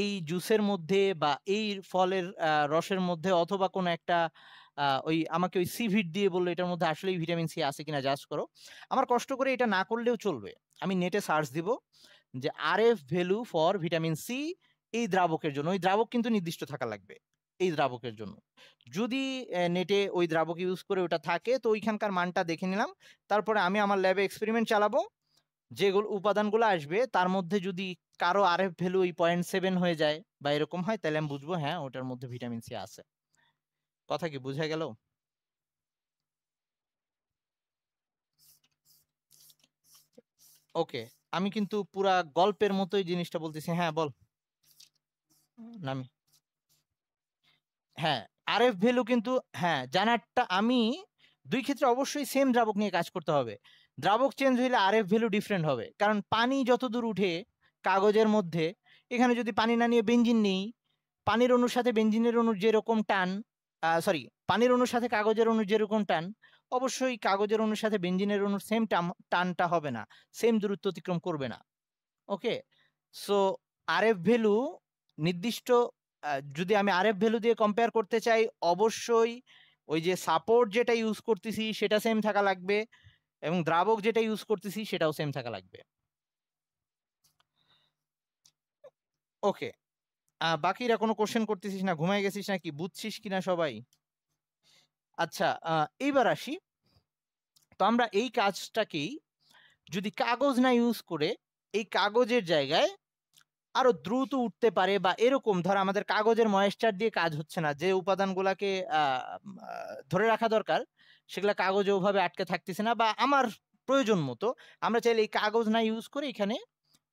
এই জুসের মধ্যে বা এই ফলের রসের মধ্যে অথবা কোনো একটা ওই আমাকে ওই সিভিট দিয়ে বললো এটার মধ্যে আসলেই ভিটামিন সি আছে কিনা যাচ করো আমার কষ্ট করে এটা না করলেও চলবে আমি নেটে সার্চ দিব যে R F value for vitamin C এই দ্রাবকের জন্য ওই দ্রাবক কিন্তু নির্দিষ্ট থাকা লাগবে এই দ্রাবকের জন্য যদি নেটে ওই দ্রাবক ইউজ করে ওটা থাকে তো ওইখানকার মানটা দেখে নিলাম তারপরে আমি আমার ল্যাবে এক্সপেরিমেন্ট চালাবো যেগুলো উপাদানগুলো আসবে তার মধ্যে যদি কারো আর এফ ভ্যালু ওই পয়েন্ট সেভেন হয়ে যায় বা এরকম হয় তাহলে আমি বুঝবো হ্যাঁ ওটার মধ্যে ভিটামিন সি আছে কথা কি বুঝা গেল ওকে আমি কিন্তু পুরা গল্পের মতোই জিনিসটা বলতেছি হ্যাঁ বল নামি হ্যাঁ আর এফ ভ্যালু কিন্তু হ্যাঁ জানারটা আমি দুই ক্ষেত্রে অবশ্যই সেম দ্রাবক নিয়ে কাজ করতে হবে দ্রাবক চেঞ্জ হইলে আর এফ ভ্যালু ডিফারেন্ট হবে কারণ পানি যত দূর উঠে কাগজের মধ্যে এখানে যদি পানি না নিয়ে বেঞ্জিন নেই পানির অনুর সাথে বেঞ্জিনের অনুর যেরকম টান সরি পানির অনুর সাথে কাগজের অনুর যেরকম টান অবশ্যই কাগজের অনুর সাথে বেঞ্জিনের অনুর সেম টানটা হবে না সেম দূরত্ব অতিক্রম করবে না okay so R F value নির্দিষ্ট যদি আমি আর এফ ভ্যালু দিয়ে কম্পেয়ার করতে চাই অবশ্যই ওই যে সাপোর্ট যেটা ইউজ করতেছি সেটা সেম থাকা লাগবে এবং দ্রাবক যেটা ইউজ করতেছি সেটাও সেম থাকা লাগবে ওকে বাকিরা কোনো কোশ্চেন করতেছিস না ঘুমাই গেছিস না কি বুঝছিস কিনা সবাই আচ্ছা এইবার আসি তো আমরা এই কাজটাকেই যদি কাগজ না ইউজ করে এই কাগজের জায়গায় আরো দ্রুত উঠতে পারে বা এরকম ধর আমাদের কাগজের ময়েশ্চার দিয়ে কাজ হচ্ছে না যে উপাদানগুলাকে ধরে রাখা দরকার সেগুলা কাগজে ওভাবে আটকে থাকতেছে না বা আমার প্রয়োজন মতো আমরা চাইলে এই কাগজ না ইউজ করে এখানে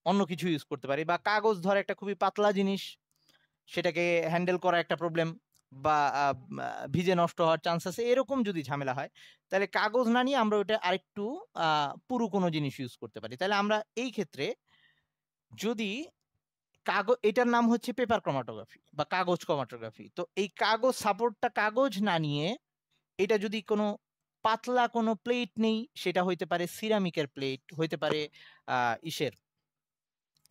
অন্য কিছু ইউজ করতে পারি বা কাগজ ধর একটা খুবই পাতলা জিনিস সেটাকে হ্যান্ডেল করা একটা প্রবলেম বা ভিজে নষ্ট হওয়ার চান্স আছে এরকম যদি ঝামেলা হয় তাহলে কাগজ না নিয়ে আমরা ওটা আরেকটু পুরো কোনো জিনিস ইউজ করতে পারি তাহলে আমরা এই ক্ষেত্রে যদি কাগজ এটার নাম হচ্ছে পেপার ক্রোমাটোগ্রাফি বা কাগজ ক্রোমাটোগ্রাফি তো এই কাগজ সাপোর্টটা কাগজ না নিয়ে এটা যদি কোনো পাতলা কোনো প্লেট নেই সেটা হইতে পারে সিরামিকের প্লেট হইতে পারে ইসের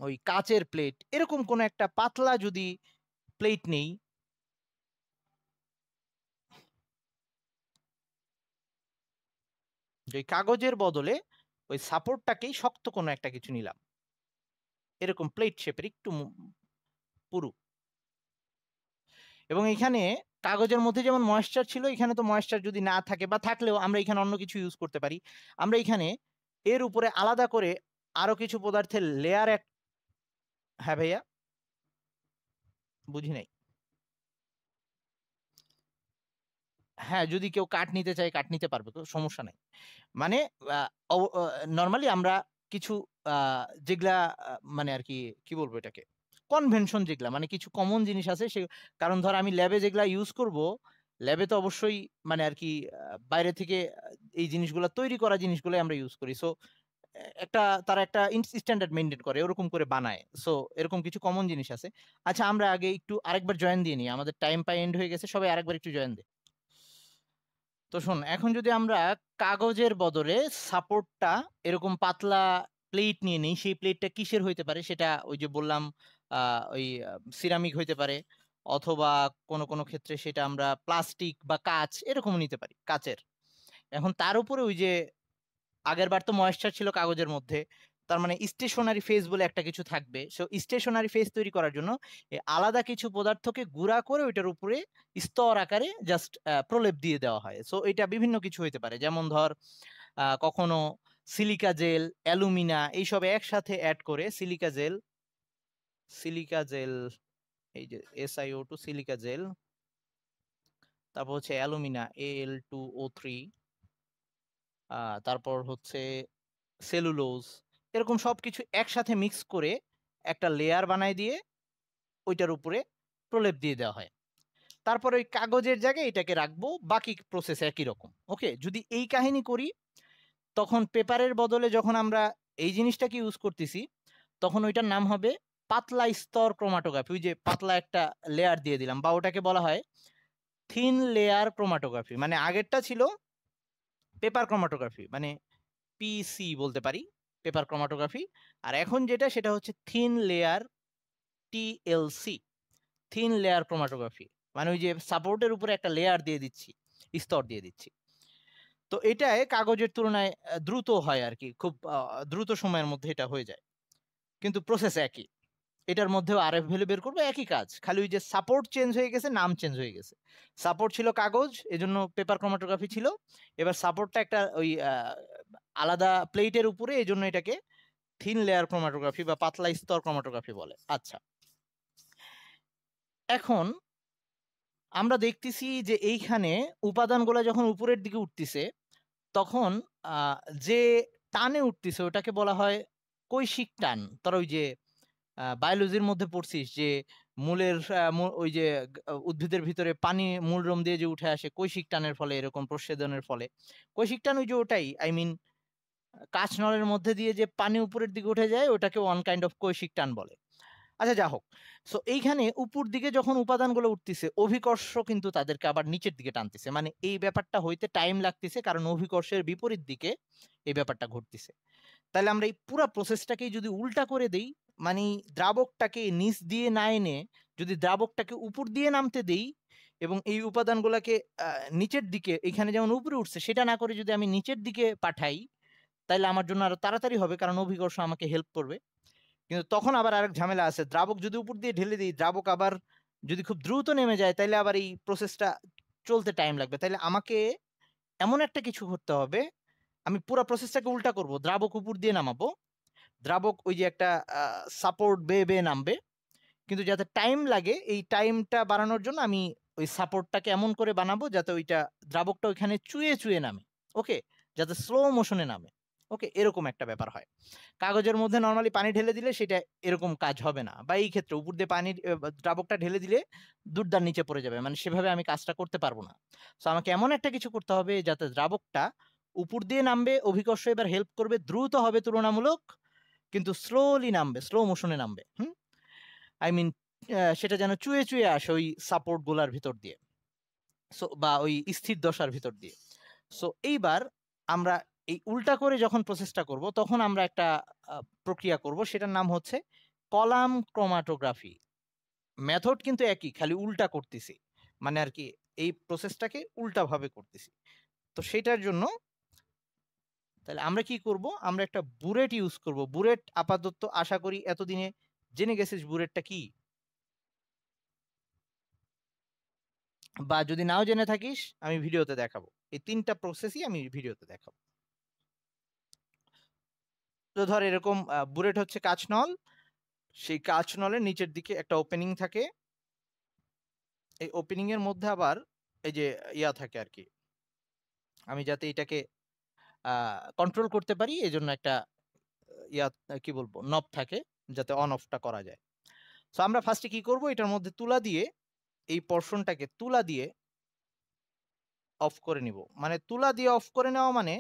ওই কাচের প্লেট এরকম কোনো একটা পাতলা যদি প্লেট নেই যে কাগজের বদলে ওই সাপোর্টটাকেই শক্ত কোনো একটা কিছু নিলাম এরকম প্লেট শেপের একটু পুরু এবং এখানে কাগজের মধ্যে যেমন ময়েশ্চার ছিল এখানে তো ময়েশ্চার যদি না থাকে বা থাকলেও আমরা এখানে অন্য কিছু ইউজ করতে পারি আমরা এখানে এর উপরে আলাদা করে আরও কিছু পদার্থের লেয়ার এক হ্যাঁ ভাইয়া বুঝি নাই হ্যাঁ যদি কেউ কাট নিতে চায় কাট নিতে পারবে তো সমস্যা নাই মানে নর্মালি আমরা কিছু যেগুলা মানে আর কি কি বলবো এটাকে কনভেনশন যেগুলা মানে কিছু কমন জিনিস আছে সে কারণ ধর আমি ল্যাবে যেগুলা ইউজ করব ল্যাবে তো অবশ্যই মানে আর কি বাইরে থেকে এই জিনিসগুলো তৈরি করা জিনিসগুলো আমরা ইউজ করি সো একটা তারা একটা স্ট্যান্ডার্ড মেনটেন করে ওরকম করে বানায় সো এরকম কিছু কমন জিনিস আছে আচ্ছা আমরা আগে একটু আরেকবার জয়েন দিয়ে নিই আমাদের টাইম পাই এন্ড হয়ে গেছে সবাই আরেকবার একটু জয়েন দেয় তো শোন এখন যদি আমরা কাগজের বদলে সাপোর্টটা এরকম পাতলা প্লেট নিয়ে নেই সেই প্লেটটা কিসের হইতে পারে সেটা ওই যে বললাম ওই সিরামিক হইতে পারে অথবা কোনো কোনো ক্ষেত্রে সেটা আমরা প্লাস্টিক বা কাঁচ এরকম নিতে পারি কাঁচের এখন তার উপরে ওই যে আগের বার তো ময়েশ্চার ছিল কাগজের মধ্যে তার মানে স্টেশনারি ফেস বলে একটা কিছু থাকবে সো স্টেশনারি ফেস তৈরি করার জন্য আলাদা কিছু পদার্থকে গুঁড়া করে ওইটার উপরে স্তর আকারে জাস্ট প্রলেপ দিয়ে দেওয়া হয় সো এটা বিভিন্ন কিছু হইতে পারে যেমন ধর কখনো সিলিকা জেল অ্যালুমিনা এইসব একসাথে অ্যাড করে সিলিকা জেল সিলিকা জেল এই যে এসআইও টু সিলিকা জেল তারপর হচ্ছে alumina L two O three তারপর হচ্ছে সেলুলোজ এরকম সব কিছু একসাথে মিক্স করে একটা লেয়ার বানায় দিয়ে ওইটার উপরে প্রলেপ দিয়ে দেওয়া হয় তারপর ওই কাগজের জায়গায় এটাকে রাখবো বাকি প্রসেস একই রকম ওকে যদি এই কাহিনী করি তখন পেপারের বদলে যখন আমরা এই জিনিসটাকে ইউজ করতেছি তখন ওইটার নাম হবে পাতলা স্তর ক্রোমাটোগ্রাফি ওই যে পাতলা একটা লেয়ার দিয়ে দিলাম বা ওটাকে বলা হয় থিন লেয়ার ক্রোমাটোগ্রাফি মানে আগেরটা ছিল পেপার ক্রোমাটোগ্রাফি মানে পিসি বলতে পারি পেপার ক্রোমাটোগ্রাফি আর এখন যেটা সেটা হচ্ছে thin layer TLC thin layer chromatography মানে ওই যে সাপোর্টের উপরে একটা লেয়ার দিয়ে দিচ্ছি স্তর দিয়ে দিচ্ছি তো এটাই কাগজের তুলনায় দ্রুত হয় আর কি খুব দ্রুত সময়ের মধ্যে এটা হয়ে যায় কিন্তু প্রসেস একই এটার মধ্যেও আর এফ ভ্যালু বের করবে একই কাজ খালি ওই যে সাপোর্ট চেঞ্জ হয়ে গেছে নাম চেঞ্জ হয়ে গেছে সাপোর্ট ছিল কাগজ এজন্য পেপার ক্রোমাটোগ্রাফি ছিল এবার সাপোর্টটা একটা ওই আলাদা প্লেটের উপরে এই জন্য এটাকে থিন লেয়ার ক্রোমাটোগ্রাফি বা পাতলা স্তর ক্রোমাটোগ্রাফি বলে আচ্ছা এখন আমরা দেখতেছি যে এইখানে উপাদানগুলো যখন উপরের দিকে উঠতেছে তখন যে টানে উঠতেছে ওটাকে বলা হয় কৈশিক টান তার ওই যে বায়োলজির মধ্যে পড়ছিস যে মূলের ওই যে উদ্ভিদের ভিতরে পানি মূলরম দিয়ে যে উঠে আসে কৈশিক টানের ফলে এরকম প্রসেদনের ফলে কৈশিক টান ওই যে ওটাই আই মিন কাঁচ নলের মধ্যে দিয়ে যে পানি উপরের দিকে উঠে যায় ওটাকে ওয়ান কাইন্ড অফ কৈশিক টান বলে আচ্ছা যা হোক সো এইখানে উপর দিকে যখন উপাদানগুলো উঠতেছে অভিকর্ষ কিন্তু তাদেরকে আবার নিচের দিকে টানতেছে মানে এই ব্যাপারটা হইতে টাইম লাগতেছে কারণ অভিকর্ষের বিপরীত দিকে এই ব্যাপারটা ঘটতেছে তাহলে আমরা এই পুরা প্রসেসটাকেই যদি উল্টা করে দেই মানে দ্রাবকটাকে নিচ দিয়ে না এনে যদি দ্রাবকটাকে উপর দিয়ে নামতে দেই এবং এই উপাদানগুলোকে নিচের দিকে এখানে যেমন উপরে উঠছে সেটা না করে যদি আমি নিচের দিকে পাঠাই তাহলে আমার জন্য আরো তাড়াতাড়ি হবে কারণ অভিকর্ষ আমাকে হেল্প করবে কিন্তু তখন আবার আরেক ঝামেলা আছে দ্রাবক যদি উপর দিয়ে ঢেলে দিই দ্রাবক আবার যদি খুব দ্রুত নেমে যায় তাহলে আবার এই প্রসেসটা চলতে টাইম লাগবে তাহলে আমাকে এমন একটা কিছু করতে হবে আমি পুরো প্রসেসটাকে উল্টা করব দ্রাবক উপর দিয়ে নামাবো দ্রাবক ওই যে একটা সাপোর্ট বেয়ে বেয়ে নামবে কিন্তু যাতে টাইম লাগে এই টাইমটা বাড়ানোর জন্য আমি ওই সাপোর্টটাকে এমন করে বানাবো যাতে ওইটা দ্রাবকটা ওইখানে চুয়ে চুয়ে নামে ওকে যাতে স্লো মোশনে নামে ওকে এরকম একটা ব্যাপার হয় কাগজের মধ্যে নর্মালি পানি ঢেলে দিলে সেটা এরকম কাজ হবে না বা এই ক্ষেত্রে উপর দিয়ে পানির দ্রাবকটা ঢেলে দিলে দুর্দার নিচে পড়ে যাবে মানে সেভাবে আমি কাজটা করতে পারবো না সো আমাকে এমন একটা কিছু করতে হবে যাতে দ্রাবকটা উপর দিয়ে নামবে অভিকর্ষ এবার হেল্প করবে দ্রুত হবে তুলনামূলক কিন্তু স্লোলি নামবে স্লো মোশনে নামবে হুম আই মিন সেটা যেন চুয়ে চুয়ে আসে ওই সাপোর্টগুলার ভিতর দিয়ে সো বা ওই স্থির দশার ভিতর দিয়ে সো এইবার আমরা এই উল্টা করে যখন প্রসেসটা করব তখন আমরা একটা প্রক্রিয়া করব সেটার নাম হচ্ছে কলাম ক্রোমাটোগ্রাফি মেথড কিন্তু একই খালি উল্টা করতেছি মানে আর কি এই প্রসেসটাকে উল্টাভাবে করতেছি তো সেটার জন্য তাহলে আমরা কি করব আমরা একটা বুরেট ইউজ করব বুরেট আপাতত আশা করি এতদিনে জেনে গেছিস বুরেটটা কি বা যদি নাও জেনে থাকিস আমি ভিডিওতে দেখাবো এই তিনটা প্রসেসই আমি ভিডিওতে দেখাবো তো ধর এরকম বুলেট হচ্ছে কাঁচ নল সেই কাঁচ নলের নিচের দিকে একটা ওপেনিং থাকে এই ওপেনিং এর মধ্যে আবার এই যে ইয়া থাকে আর কি আমি যাতে এটাকে কন্ট্রোল করতে পারি এই জন্য একটা ইয়া কি বলবো নব থাকে যাতে অন অফটা করা যায় সো আমরা ফার্স্টে কি করব এটার মধ্যে তুলা দিয়ে এই পর্ষণটাকে তুলা দিয়ে অফ করে নিব মানে তুলা দিয়ে অফ করে নেওয়া মানে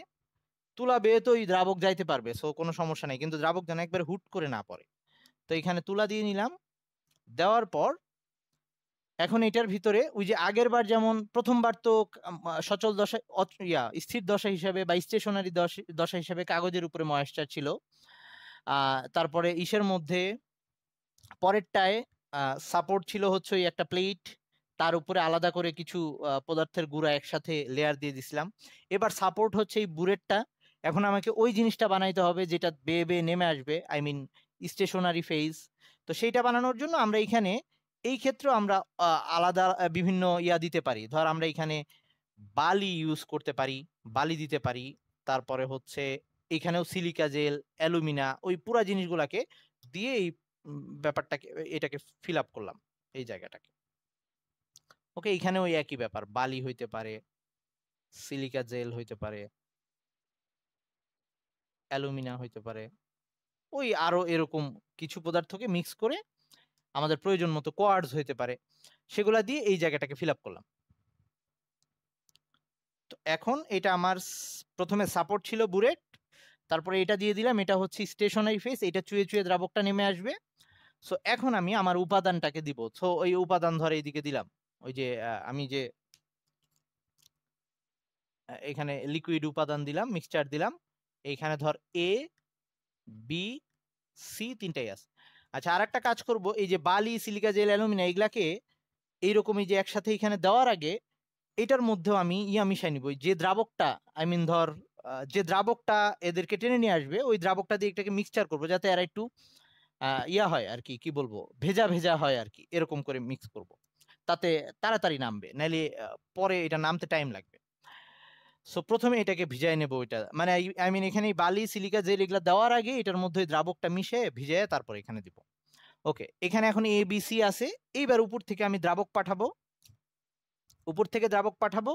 তুলা বেয়ে তো ওই দ্রাবক যাইতে পারবে সো কোনো সমস্যা নেই কিন্তু দ্রাবক যেন একবার হুট করে না পড়ে তো এখানে তুলা দিয়ে নিলাম দেওয়ার পর এখন এটার ভিতরে ওই যে আগের বার যেমন প্রথমবার তো সচল দশা ইয়া স্থির দশা হিসাবে বা স্টেশনারি দশা হিসাবে কাগজের উপরে ময়েশ্চার ছিল তারপরে ইসের মধ্যে পরেরটায় সাপোর্ট ছিল হচ্ছে ওই একটা প্লেট তার উপরে আলাদা করে কিছু পদার্থের গুঁড়া একসাথে লেয়ার দিয়ে দিছিলাম এবার সাপোর্ট হচ্ছে এই বুরেটটা এখন আমাকে ওই জিনিসটা বানাইতে হবে যেটা বেয়ে বেয়ে নেমে আসবে আই মিন স্টেশনারি ফেজ তো সেইটা বানানোর জন্য আমরা এখানে এই ক্ষেত্রে আমরা আলাদা বিভিন্ন ইয়া দিতে পারি ধর আমরা এখানে বালি ইউজ করতে পারি বালি দিতে পারি তারপরে হচ্ছে এখানেও সিলিকা জেল অ্যালুমিনা ওই পুরা জিনিসগুলাকে দিয়ে এই ব্যাপারটাকে এটাকে ফিল আপ করলাম এই জায়গাটাকে ওকে এখানেও একই ব্যাপার বালি হইতে পারে সিলিকা জেল হইতে পারে অ্যালুমিনা হইতে পারে ওই আরও এরকম কিছু পদার্থকে মিক্স করে আমাদের প্রয়োজন মতো কোয়ার্ডস হইতে পারে সেগুলা দিয়ে এই জায়গাটাকে ফিল করলাম তো এখন এটা আমার প্রথমে সাপোর্ট ছিল বুরেট তারপরে এটা দিয়ে দিলাম এটা হচ্ছে স্টেশনারি ফেস এটা চুয়ে চুয়ে দ্রাবকটা নেমে আসবে সো এখন আমি আমার উপাদানটাকে দিব সো ওই উপাদান ধরে এইদিকে দিলাম ওই যে আমি যে এখানে লিকুইড উপাদান দিলাম মিক্সচার দিলাম এইখানে ধর এ বি সি তিনটাই আছে আচ্ছা আর একটা কাজ করব এই যে বালি সিলিকা জেল অ্যালুমিনা এইগুলাকে এইরকমই যে একসাথে এখানে দেওয়ার আগে এটার মধ্যেও আমি ইয়া মিশাই নিব যে দ্রাবকটা আই মিন ধর যে দ্রাবকটা এদেরকে টেনে নিয়ে আসবে ওই দ্রাবকটা দিয়ে এটাকে মিক্সচার করবো যাতে এরা একটু ইয়া হয় আর কি কি বলবো ভেজা ভেজা হয় আর কি এরকম করে মিক্স করব। তাতে তাড়াতাড়ি নামবে নাইলে পরে এটা নামতে টাইম লাগবে সো প্রথমে এটাকে ভিজায় নেব ওইটা মানে আই মিন এখানে বালি সিলিকা জেল এগুলো দেওয়ার আগে এটার মধ্যে দ্রাবকটা মিশে ভিজায় তারপর এখানে দিব ওকে এখানে এখন এ বি সি আছে এইবার উপর থেকে আমি দ্রাবক পাঠাবো উপর থেকে দ্রাবক পাঠাবো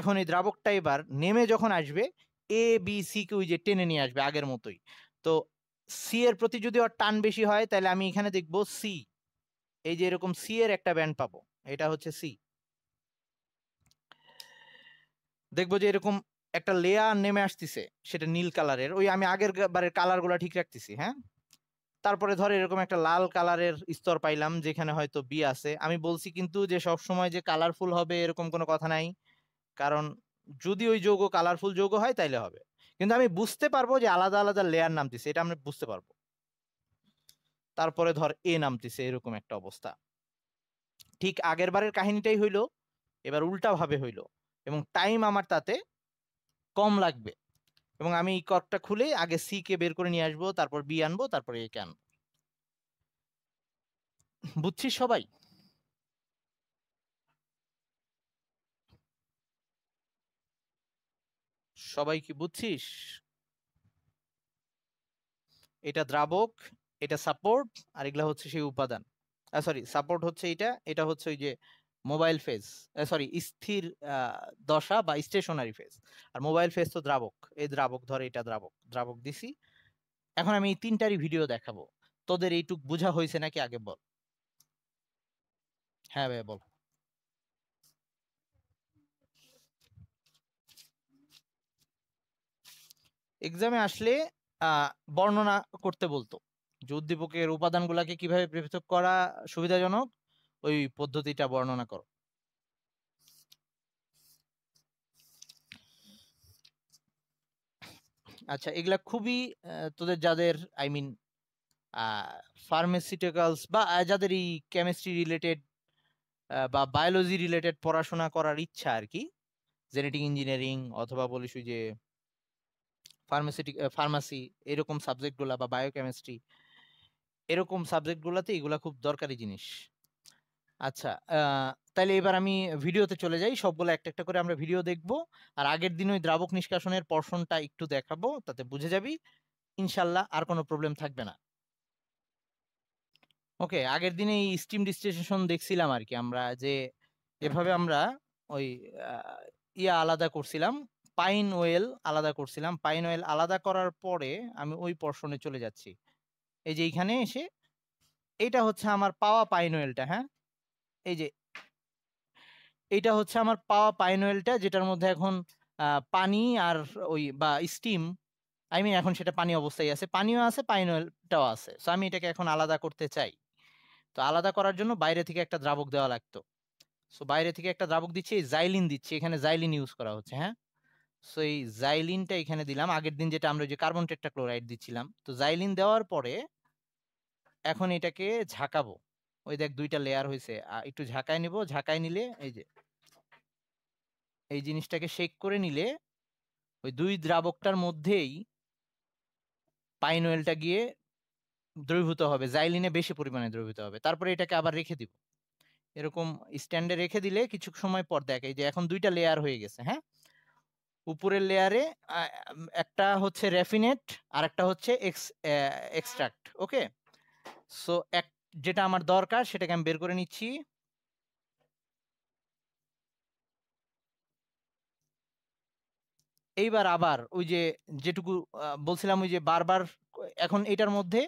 এখন এই দ্রাবকটা এবার নেমে যখন আসবে এ বি সি কে ওই যে টেনে নিয়ে আসবে আগের মতোই তো সি এর প্রতি যদি ওর টান বেশি হয় তাহলে আমি এখানে দেখব সি এই যে এরকম সি এর একটা ব্যান্ড পাবো এটা হচ্ছে সি দেখবো যে এরকম একটা লেয়ার নেমে আসতেছে সেটা নীল কালারের ওই আমি আগের বারের কালারগুলো ঠিক রাখতেছি হ্যাঁ তারপরে ধর এরকম একটা লাল কালারের স্তর পাইলাম যেখানে হয়তো বি আছে আমি বলছি কিন্তু যে সব সময় যে কালারফুল হবে এরকম কোনো কথা নাই কারণ যদি ওই যৌগ কালারফুল যৌগ হয় তাইলে হবে কিন্তু আমি বুঝতে পারবো যে আলাদা আলাদা লেয়ার নামতেছে এটা আমরা বুঝতে পারবো তারপরে ধর এ নামতেছে এরকম একটা অবস্থা ঠিক আগের বারের কাহিনীটাই হইলো এবার উল্টাভাবে হইলো এবং টাইম আমার তাতে কম লাগবে এবং আমি এই কর্কটা খুলে আগে সি কে বের করে নিয়ে আসবো তারপর বি আনবো তারপর এ কে আনবো বুঝছি সবাই সবাই কি বুঝছিস এটা দ্রাবক এটা সাপোর্ট আর এগুলা হচ্ছে সেই উপাদান সরি সাপোর্ট হচ্ছে এটা এটা হচ্ছে ওই যে মোবাইল ফেজ সরি স্থির দশা বা স্টেশনারি ফেজ আর মোবাইল ফেজ তো দ্রাবক এই দ্রাবক ধরে এটা দ্রাবক দ্রাবক দিছি এখন আমি এই তিনটারই ভিডিও দেখাবো তোদের এইটুক বোঝা হয়েছে নাকি আগে বল হ্যাঁ ভাই বল এক্সামে আসলে বর্ণনা করতে বলতো যে উদ্দীপকের উপাদানগুলোকে কিভাবে পৃথক করা সুবিধাজনক ওই পদ্ধতিটা বর্ণনা করো আচ্ছা এগুলা খুবই তোদের যাদের আই মিন ফার্মাসিউটিক্যালস বা যাদের এই কেমিস্ট্রি রিলেটেড বা বায়োলজি রিলেটেড পড়াশোনা করার ইচ্ছা আর কি জেনেটিক ইঞ্জিনিয়ারিং অথবা বলিস যে ফার্মাসিউটিক ফার্মাসি এরকম সাবজেক্টগুলা বা বায়োকেমিস্ট্রি এরকম সাবজেক্টগুলাতে এগুলা খুব দরকারি জিনিস আচ্ছা তাহলে এবার আমি ভিডিওতে চলে যাই সবগুলো একটা একটা করে আমরা ভিডিও দেখব আর আগের দিন ওই দ্রাবক নিষ্কাশনের পর্ষণটা একটু দেখাবো তাতে বুঝে যাবি ইনশাল্লাহ আর কোনো প্রবলেম থাকবে না ওকে আগের দিনে এই স্টিম ডিস্টেশন দেখছিলাম আর কি আমরা যে এভাবে আমরা ওই ইয়া আলাদা করছিলাম পাইন ওয়েল আলাদা করছিলাম পাইন ওয়েল আলাদা করার পরে আমি ওই পর্ষণে চলে যাচ্ছি এই যে এইখানে এসে এটা হচ্ছে আমার পাওয়া পাইন ওয়েলটা হ্যাঁ এই যে এটা হচ্ছে আমার পাওয়া পাইন অয়েলটা যেটার মধ্যে এখন পানি আর ওই বা স্টিম আই মিন এখন সেটা পানি অবস্থায় আছে পানিও আছে পাইন অয়েলটাও আছে সো আমি এটাকে এখন আলাদা করতে চাই তো আলাদা করার জন্য বাইরে থেকে একটা দ্রাবক দেওয়া লাগতো সো বাইরে থেকে একটা দ্রাবক দিচ্ছি এই জাইলিন দিচ্ছি এখানে জাইলিন ইউজ করা হচ্ছে হ্যাঁ সো এই জাইলিনটা এখানে দিলাম আগের দিন যেটা আমরা যে কার্বন টেট্টা ক্লোরাইড দিচ্ছিলাম তো জাইলিন দেওয়ার পরে এখন এটাকে ঝাঁকাবো ওই দেখ দুইটা লেয়ার হয়েছে একটু ঝাঁকায় নিব ঝাঁকায় নিলে এই যে এই জিনিসটাকে শেক করে নিলে ওই দুই দ্রাবকটার মধ্যেই পাইন অয়েলটা গিয়ে দ্রবীভূত হবে জাইলিনে বেশি পরিমাণে দ্রবীভূত হবে তারপরে এটাকে আবার রেখে দিব এরকম স্ট্যান্ডে রেখে দিলে কিছু সময় পর দেখ এই যে এখন দুইটা লেয়ার হয়ে গেছে হ্যাঁ উপরের লেয়ারে একটা হচ্ছে রেফিনেট আর একটা হচ্ছে এক্স এক্সট্রাক্ট ওকে সো এক যেটা আমার দরকার সেটাকে আমি বের করে নিচ্ছি এইবার আবার ওই যে যেটুকু বলছিলাম ওই যে বারবার এখন এটার মধ্যে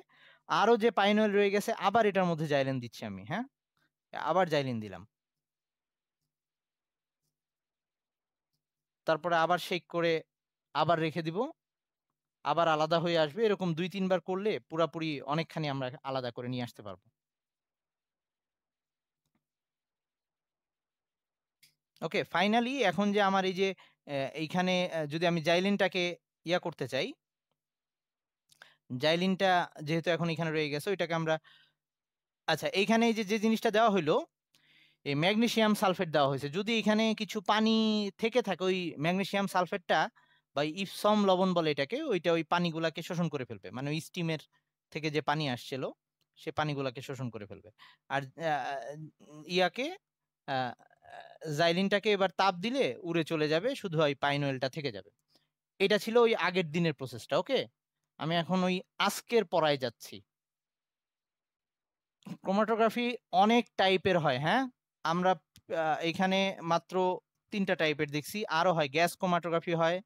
আরও যে পাইন রয়ে গেছে আবার এটার মধ্যে জাইলেন দিচ্ছি আমি হ্যাঁ আবার জাইলেন দিলাম তারপরে আবার শেক করে আবার রেখে দিব আবার আলাদা হয়ে আসবে এরকম দুই তিনবার করলে পুরাপুরি অনেকখানি আমরা আলাদা করে নিয়ে আসতে পারবো ওকে ফাইনালি এখন যে আমার এই যে এইখানে যদি আমি জাইলিনটাকে ইয়া করতে চাই জাইলিনটা যেহেতু এখন এখানে রয়ে গেছে ওইটাকে আমরা আচ্ছা এইখানে যে যে জিনিসটা দেওয়া হইলো এই ম্যাগনেশিয়াম সালফেট দেওয়া হয়েছে যদি এখানে কিছু পানি থেকে থাকে ওই ম্যাগনেশিয়াম সালফেটটা বা ইপসম লবণ বলে এটাকে ওইটা ওই পানিগুলাকে শোষণ করে ফেলবে মানে ওই স্টিমের থেকে যে পানি আসছিল সে পানিগুলাকে শোষণ করে ফেলবে আর ইয়াকে জাইলিনটাকে এবার তাপ দিলে উড়ে চলে যাবে শুধু ওই পাইন অয়েলটা থেকে যাবে এটা ছিল ওই আগের দিনের প্রসেসটা ওকে আমি এখন ওই আজকের পড়ায় যাচ্ছি ক্রোমাটোগ্রাফি অনেক টাইপের হয় হ্যাঁ আমরা এখানে মাত্র তিনটা টাইপের দেখছি আরও হয় গ্যাস ক্রোমাটোগ্রাফি হয়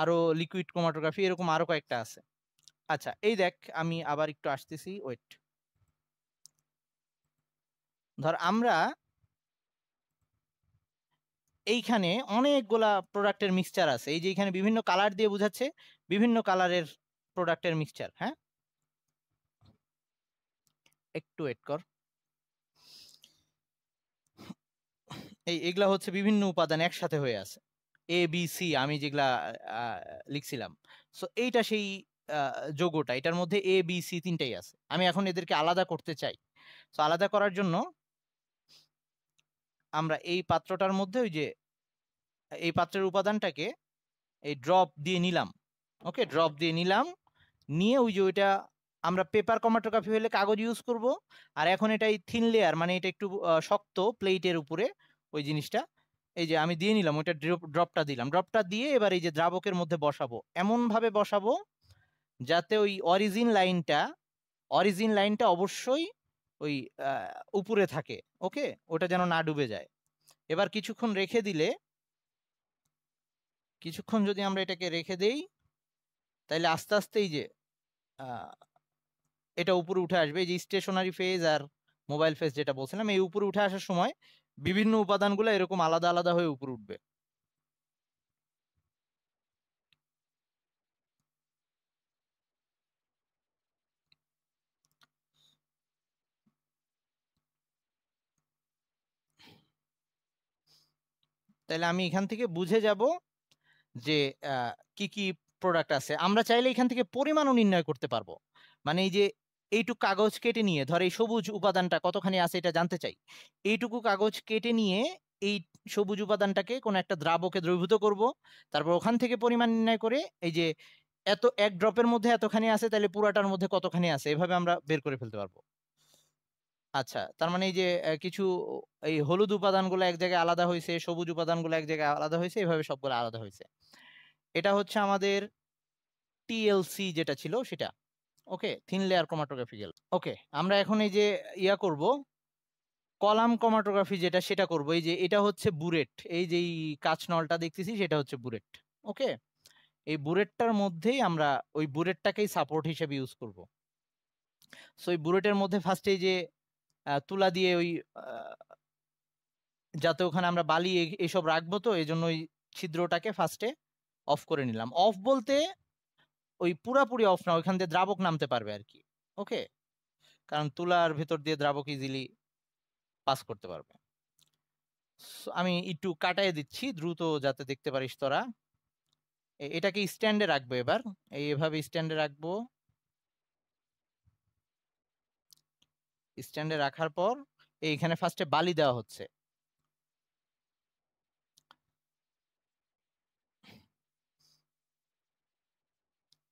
আরও লিকুইড ক্রোমাটোগ্রাফি এরকম আরও কয়েকটা আছে আচ্ছা এই দেখ আমি আবার একটু আসতেছি ওয়েট ধর আমরা এইখানে অনেকগুলা প্রোডাক্টের মিক্সচার আছে এই যে এখানে বিভিন্ন কালার দিয়ে বোঝাচ্ছে বিভিন্ন কালারের প্রোডাক্টের মিক্সচার হ্যাঁ একটু এড কর এই এগুলা হচ্ছে বিভিন্ন উপাদান একসাথে হয়ে আছে এ বি সি আমি যেগুলা লিখছিলাম সো এইটা সেই যোগটা এটার মধ্যে এ বি সি তিনটাই আছে আমি এখন এদেরকে আলাদা করতে চাই সো আলাদা করার জন্য আমরা এই পাত্রটার মধ্যে ওই যে এই পাত্রের উপাদানটাকে এই ড্রপ দিয়ে নিলাম ওকে ড্রপ দিয়ে নিলাম নিয়ে ওই যে ওইটা আমরা পেপার কমাটোগ্রাফি হলে কাগজ ইউজ করব আর এখন এটা এই থিন লেয়ার মানে এটা একটু শক্ত প্লেটের উপরে ওই জিনিসটা এই যে আমি দিয়ে নিলাম ওইটা ড্রপটা দিলাম ড্রপটা দিয়ে এবার এই যে দ্রাবকের মধ্যে বসাবো এমনভাবে বসাবো যাতে ওই অরিজিন লাইনটা অরিজিন লাইনটা অবশ্যই ওই উপরে থাকে ওকে ওটা যেন না ডুবে যায় এবার কিছুক্ষণ রেখে দিলে কিছুক্ষণ যদি আমরা এটাকে রেখে দেই তাহলে আস্তে আস্তেই যে এটা উপরে উঠে আসবে এই যে স্টেশনারি ফেজ আর মোবাইল ফেজ যেটা বলছিলাম এই উপরে উঠে আসার সময় বিভিন্ন উপাদানগুলো এরকম আলাদা আলাদা হয়ে উপরে উঠবে তাহলে আমি এখান থেকে বুঝে যাব যে কি কি প্রোডাক্ট আছে আমরা চাইলে এখান থেকে পরিমাণও নির্ণয় করতে পারবো মানে এই যে এইটুকু কাগজ কেটে নিয়ে ধর এই সবুজ উপাদানটা কতখানি আছে এটা জানতে চাই এইটুকু কাগজ কেটে নিয়ে এই সবুজ উপাদানটাকে কোনো একটা দ্রাবকে দ্রবীভূত করব তারপর ওখান থেকে পরিমাণ নির্ণয় করে এই যে এত এক ড্রপের মধ্যে এতখানি আছে তাহলে পুরাটার মধ্যে কতখানি আছে এভাবে আমরা বের করে ফেলতে পারবো আচ্ছা তার মানে এই যে কিছু এই হলুদ উপাদানগুলো এক জায়গায় আলাদা হয়েছে সবুজ উপাদানগুলো এক জায়গায় আলাদা হয়েছে এভাবে সবগুলো আলাদা হয়েছে এটা হচ্ছে আমাদের টিএলসি যেটা ছিল সেটা ওকে থিন লেয়ার ক্রোমাটোগ্রাফি গেল ওকে আমরা এখন এই যে ইয়া করব কলাম ক্রোমাটোগ্রাফি যেটা সেটা করব এই যে এটা হচ্ছে বুরেট এই যে এই কাঁচ নলটা দেখতেছি সেটা হচ্ছে বুরেট ওকে এই বুরেটটার মধ্যেই আমরা ওই বুরেটটাকেই সাপোর্ট হিসেবে ইউজ করব সো এই বুরেটের মধ্যে ফার্স্টে যে তুলা দিয়ে ওই যাতে ওখানে আমরা বালি এইসব রাখবো তো এই জন্য ওই ছিদ্রটাকে ফার্স্টে অফ করে নিলাম অফ বলতে ওই পুরাপুরি অফ না ওইখান দিয়ে দ্রাবক নামতে পারবে আর কি ওকে কারণ তুলার ভেতর দিয়ে দ্রাবক ইজিলি পাস করতে পারবে আমি একটু কাটায় দিচ্ছি দ্রুত যাতে দেখতে পারিস তোরা এটাকে স্ট্যান্ডে রাখবো এবার এইভাবে স্ট্যান্ডে রাখবো স্ট্যান্ডে রাখার পর এইখানে ফার্স্টে বালি দেওয়া হচ্ছে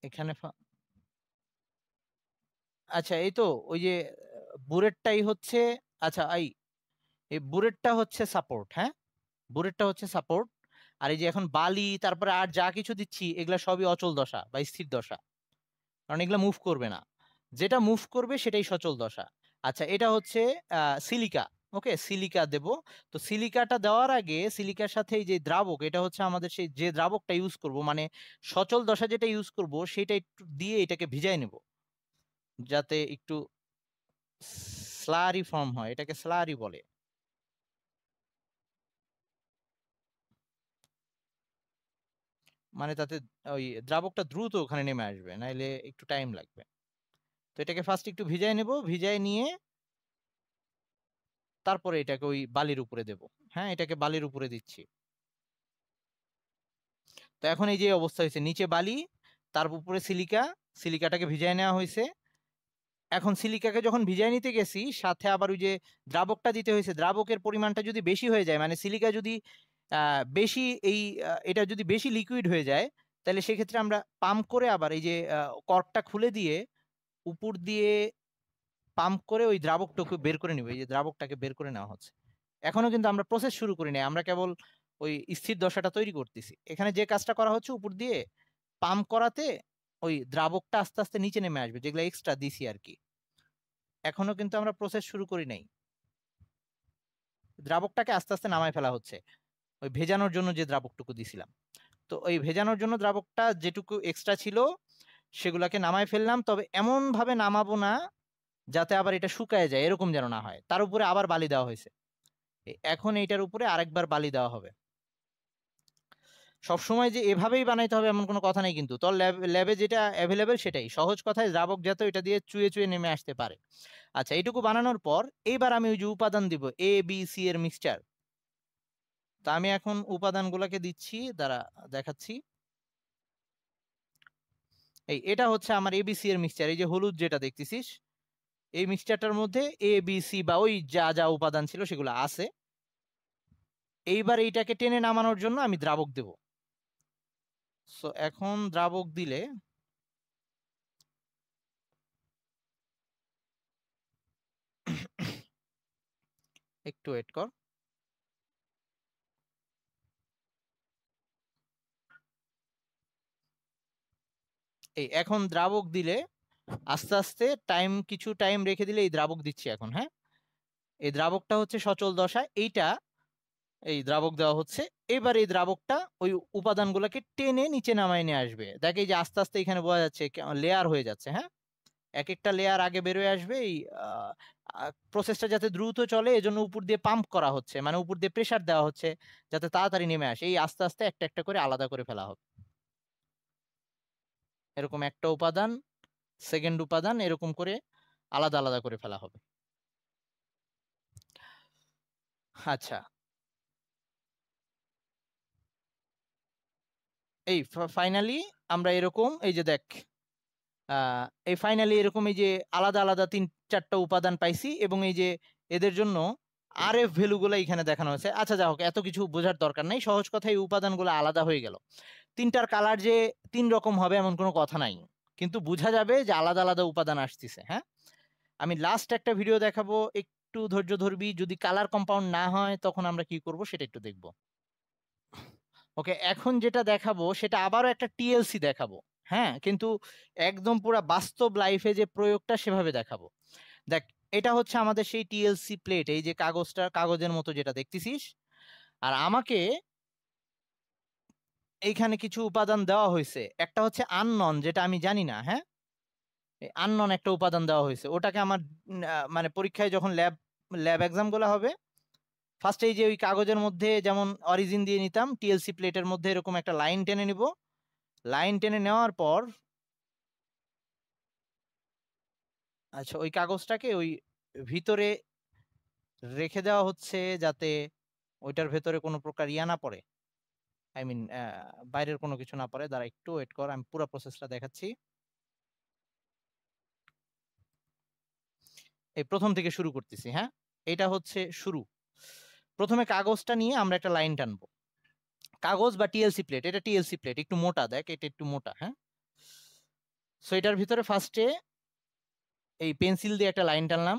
এখানে আচ্ছা এই তো ওই যে বুরেটটাই হচ্ছে আচ্ছা এই এই বুলেটটা হচ্ছে সাপোর্ট হ্যাঁ বুরেটটা হচ্ছে সাপোর্ট আর এই যে এখন বালি তারপরে আর যা কিছু দিচ্ছি এগুলা সবই অচল দশা বা স্থির দশা কারণ এগুলা মুভ করবে না যেটা মুভ করবে সেটাই সচল দশা আচ্ছা এটা হচ্ছে সিলিকা ওকে সিলিকা দেব তো সিলিকাটা দেওয়ার আগে সিলিকার সাথে এই যে দ্রাবক এটা হচ্ছে আমাদের সেই যে দ্রাবকটা ইউজ করব মানে সচল দশা যেটা ইউজ করব সেটা একটু দিয়ে এটাকে ভিজাই নেব যাতে একটু স্লারি ফর্ম হয় এটাকে স্লারি বলে মানে তাতে ওই দ্রাবকটা দ্রুত ওখানে নেমে আসবে নাইলে একটু টাইম লাগবে তো এটাকে ফার্স্ট একটু ভিজাই নেব ভিজাই নিয়ে তারপরে এটাকে ওই বালির উপরে দেব হ্যাঁ এটাকে বালির উপরে দিচ্ছি তো এখন এই যে অবস্থা হয়েছে নিচে বালি তার উপরে সিলিকা সিলিকাটাকে ভিজাই নেওয়া হয়েছে এখন সিলিকাকে যখন ভিজাই নিতে গেছি সাথে আবার ওই যে দ্রাবকটা দিতে হয়েছে দ্রাবকের পরিমাণটা যদি বেশি হয়ে যায় মানে সিলিকা যদি বেশি এই এটা যদি বেশি লিকুইড হয়ে যায় তাহলে সেক্ষেত্রে আমরা পাম্প করে আবার এই যে কর্কটা খুলে দিয়ে উপর দিয়ে পাম্প করে ওই দ্রাবকটাকে বের করে নিবে এই যে দ্রাবকটাকে বের করে নেওয়া হচ্ছে এখনো কিন্তু আমরা প্রসেস শুরু করি নাই আমরা কেবল ওই স্থির দশাটা তৈরি করতেছি এখানে যে কাজটা করা হচ্ছে উপর দিয়ে পাম্প করাতে ওই দ্রাবকটা আস্তে আস্তে নিচে নেমে আসবে যেগুলো এক্সট্রা দিছি আর কি এখনো কিন্তু আমরা প্রসেস শুরু করি নাই দ্রাবকটাকে আস্তে আস্তে নামায় ফেলা হচ্ছে ওই ভেজানোর জন্য যে দ্রাবকটুকু দিছিলাম তো ওই ভেজানোর জন্য দ্রাবকটা যেটুকু এক্সট্রা ছিল সেগুলোকে নামায় ফেললাম তবে এমনভাবে নামাবো না যাতে আবার এটা শুকায় যায় এরকম যেন না হয় তার উপরে আবার বালি দেওয়া হয়েছে এখন এইটার উপরে আরেকবার বালি দেওয়া হবে সবসময় যে এভাবেই বানাইতে হবে এমন কোনো কথা নেই কিন্তু তো ল্যাবে যেটা অ্যাভেলেবেল সেটাই সহজ কথায় দ্রাবক যাতে এটা দিয়ে চুয়ে চুয়ে নেমে আসতে পারে আচ্ছা এইটুকু বানানোর পর এইবার আমি ওই যে উপাদান দিব এ বি সি এর মিক্সচার তা আমি এখন উপাদানগুলোকে দিচ্ছি দ্বারা দেখাচ্ছি এই এটা হচ্ছে আমার এবিসি এর মিক্সচার এই যে হলুদ যেটা দেখতেছিস এই মিক্সচারটার মধ্যে এ বি সি বা ওই যা যা উপাদান ছিল সেগুলো আছে এইবার এইটাকে টেনে নামানোর জন্য আমি দ্রাবক দেব সো এখন দ্রাবক দিলে [COUGHS] একটু ওয়েট কর এই এখন দ্রাবক দিলে আস্তে আস্তে টাইম কিছু টাইম রেখে দিলে এই দ্রাবক দিচ্ছি এখন হ্যাঁ এই দ্রাবকটা হচ্ছে সচল দশা এইটা এই দ্রাবক দেওয়া হচ্ছে এবার এই দ্রাবকটা ওই উপাদানগুলোকে টেনে নিচে নামায় নিয়ে আসবে দেখে যে আস্তে আস্তে এখানে বোঝা যাচ্ছে লেয়ার হয়ে যাচ্ছে হ্যাঁ এক একটা লেয়ার আগে বেরোয় আসবে এই প্রসেসটা যাতে দ্রুত চলে এজন্য উপর দিয়ে পাম্প করা হচ্ছে মানে উপর দিয়ে প্রেশার দেওয়া হচ্ছে যাতে তাড়াতাড়ি নেমে আসে এই আস্তে আস্তে একটা একটা করে আলাদা করে ফেলা হবে এরকম একটা উপাদান সেকেন্ড উপাদান এরকম করে আলাদা আলাদা করে ফেলা হবে আচ্ছা এই ফাইনালি আমরা এরকম এই যে দেখ এই ফাইনালি এরকম এই যে আলাদা আলাদা তিন চারটা উপাদান পাইছি এবং এই যে এদের জন্য আর এফ ভ্যালুগুলো এখানে দেখানো হয়েছে আচ্ছা যা হোক এত কিছু বোঝার দরকার নাই সহজ কথা এই উপাদানগুলো আলাদা হয়ে গেল তিনটার কালার যে তিন রকম হবে এমন কোনো কথা নাই কিন্তু বোঝা যাবে যে আলাদা আলাদা উপাদান আসতেছে হ্যাঁ আমি লাস্ট একটা ভিডিও দেখাবো একটু ধৈর্য ধরবি যদি কালার কম্পাউন্ড না হয় তখন আমরা কি করব সেটা একটু দেখব ওকে এখন যেটা দেখাবো সেটা আবারও একটা টিএলসি দেখাবো হ্যাঁ কিন্তু একদম পুরো বাস্তব লাইফে যে প্রয়োগটা সেভাবে দেখাবো দেখ এটা হচ্ছে আমাদের সেই টিএলসি প্লেট এই যে কাগজটা কাগজের মতো যেটা দেখতেছিস আর আমাকে এইখানে কিছু উপাদান দেওয়া হয়েছে একটা হচ্ছে আননন যেটা আমি জানি না হ্যাঁ আননন একটা উপাদান দেওয়া হয়েছে ওটাকে আমার মানে পরীক্ষায় যখন ল্যাব ল্যাব এক্সামগুলো হবে ফার্স্ট এই যে ওই কাগজের মধ্যে যেমন অরিজিন দিয়ে নিতাম টিএলসি প্লেটের মধ্যে এরকম একটা লাইন টেনে নিব লাইন টেনে নেওয়ার পর আচ্ছা ওই কাগজটাকে ওই ভিতরে রেখে দেওয়া হচ্ছে যাতে ওইটার ভেতরে কোনো প্রকার ইয়া না পড়ে আই মিন বাইরের কোনো কিছু না পড়ে দাঁড়া একটু ওয়েট কর আমি পুরো প্রসেসটা দেখাচ্ছি এই প্রথম থেকে শুরু করতেছি হ্যাঁ এটা হচ্ছে শুরু প্রথমে কাগজটা নিয়ে আমরা একটা লাইন টানবো কাগজ বা টিএলসি প্লেট এটা টিএলসি প্লেট একটু মোটা দেখ এটা একটু মোটা হ্যাঁ সো এটার ভিতরে ফার্স্টে এই পেন্সিল দিয়ে একটা লাইন টানলাম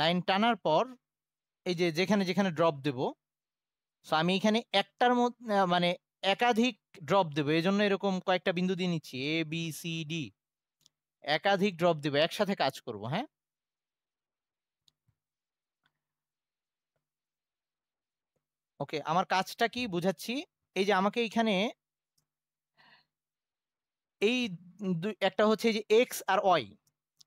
লাইন টানার পর এই যে যেখানে যেখানে ড্রপ দেব সো আমি এখানে একটার মধ্যে মানে একাধিক ড্রপ দেবো এই জন্য এরকম কয়েকটা বিন্দু দিয়ে নিচ্ছি এ বি সি ডি একাধিক ড্রপ দেবো একসাথে কাজ করব হ্যাঁ ওকে আমার কাজটা কি বুঝাচ্ছি এই যে আমাকে এখানে এই একটা হচ্ছে যে এক্স আর ওয়াই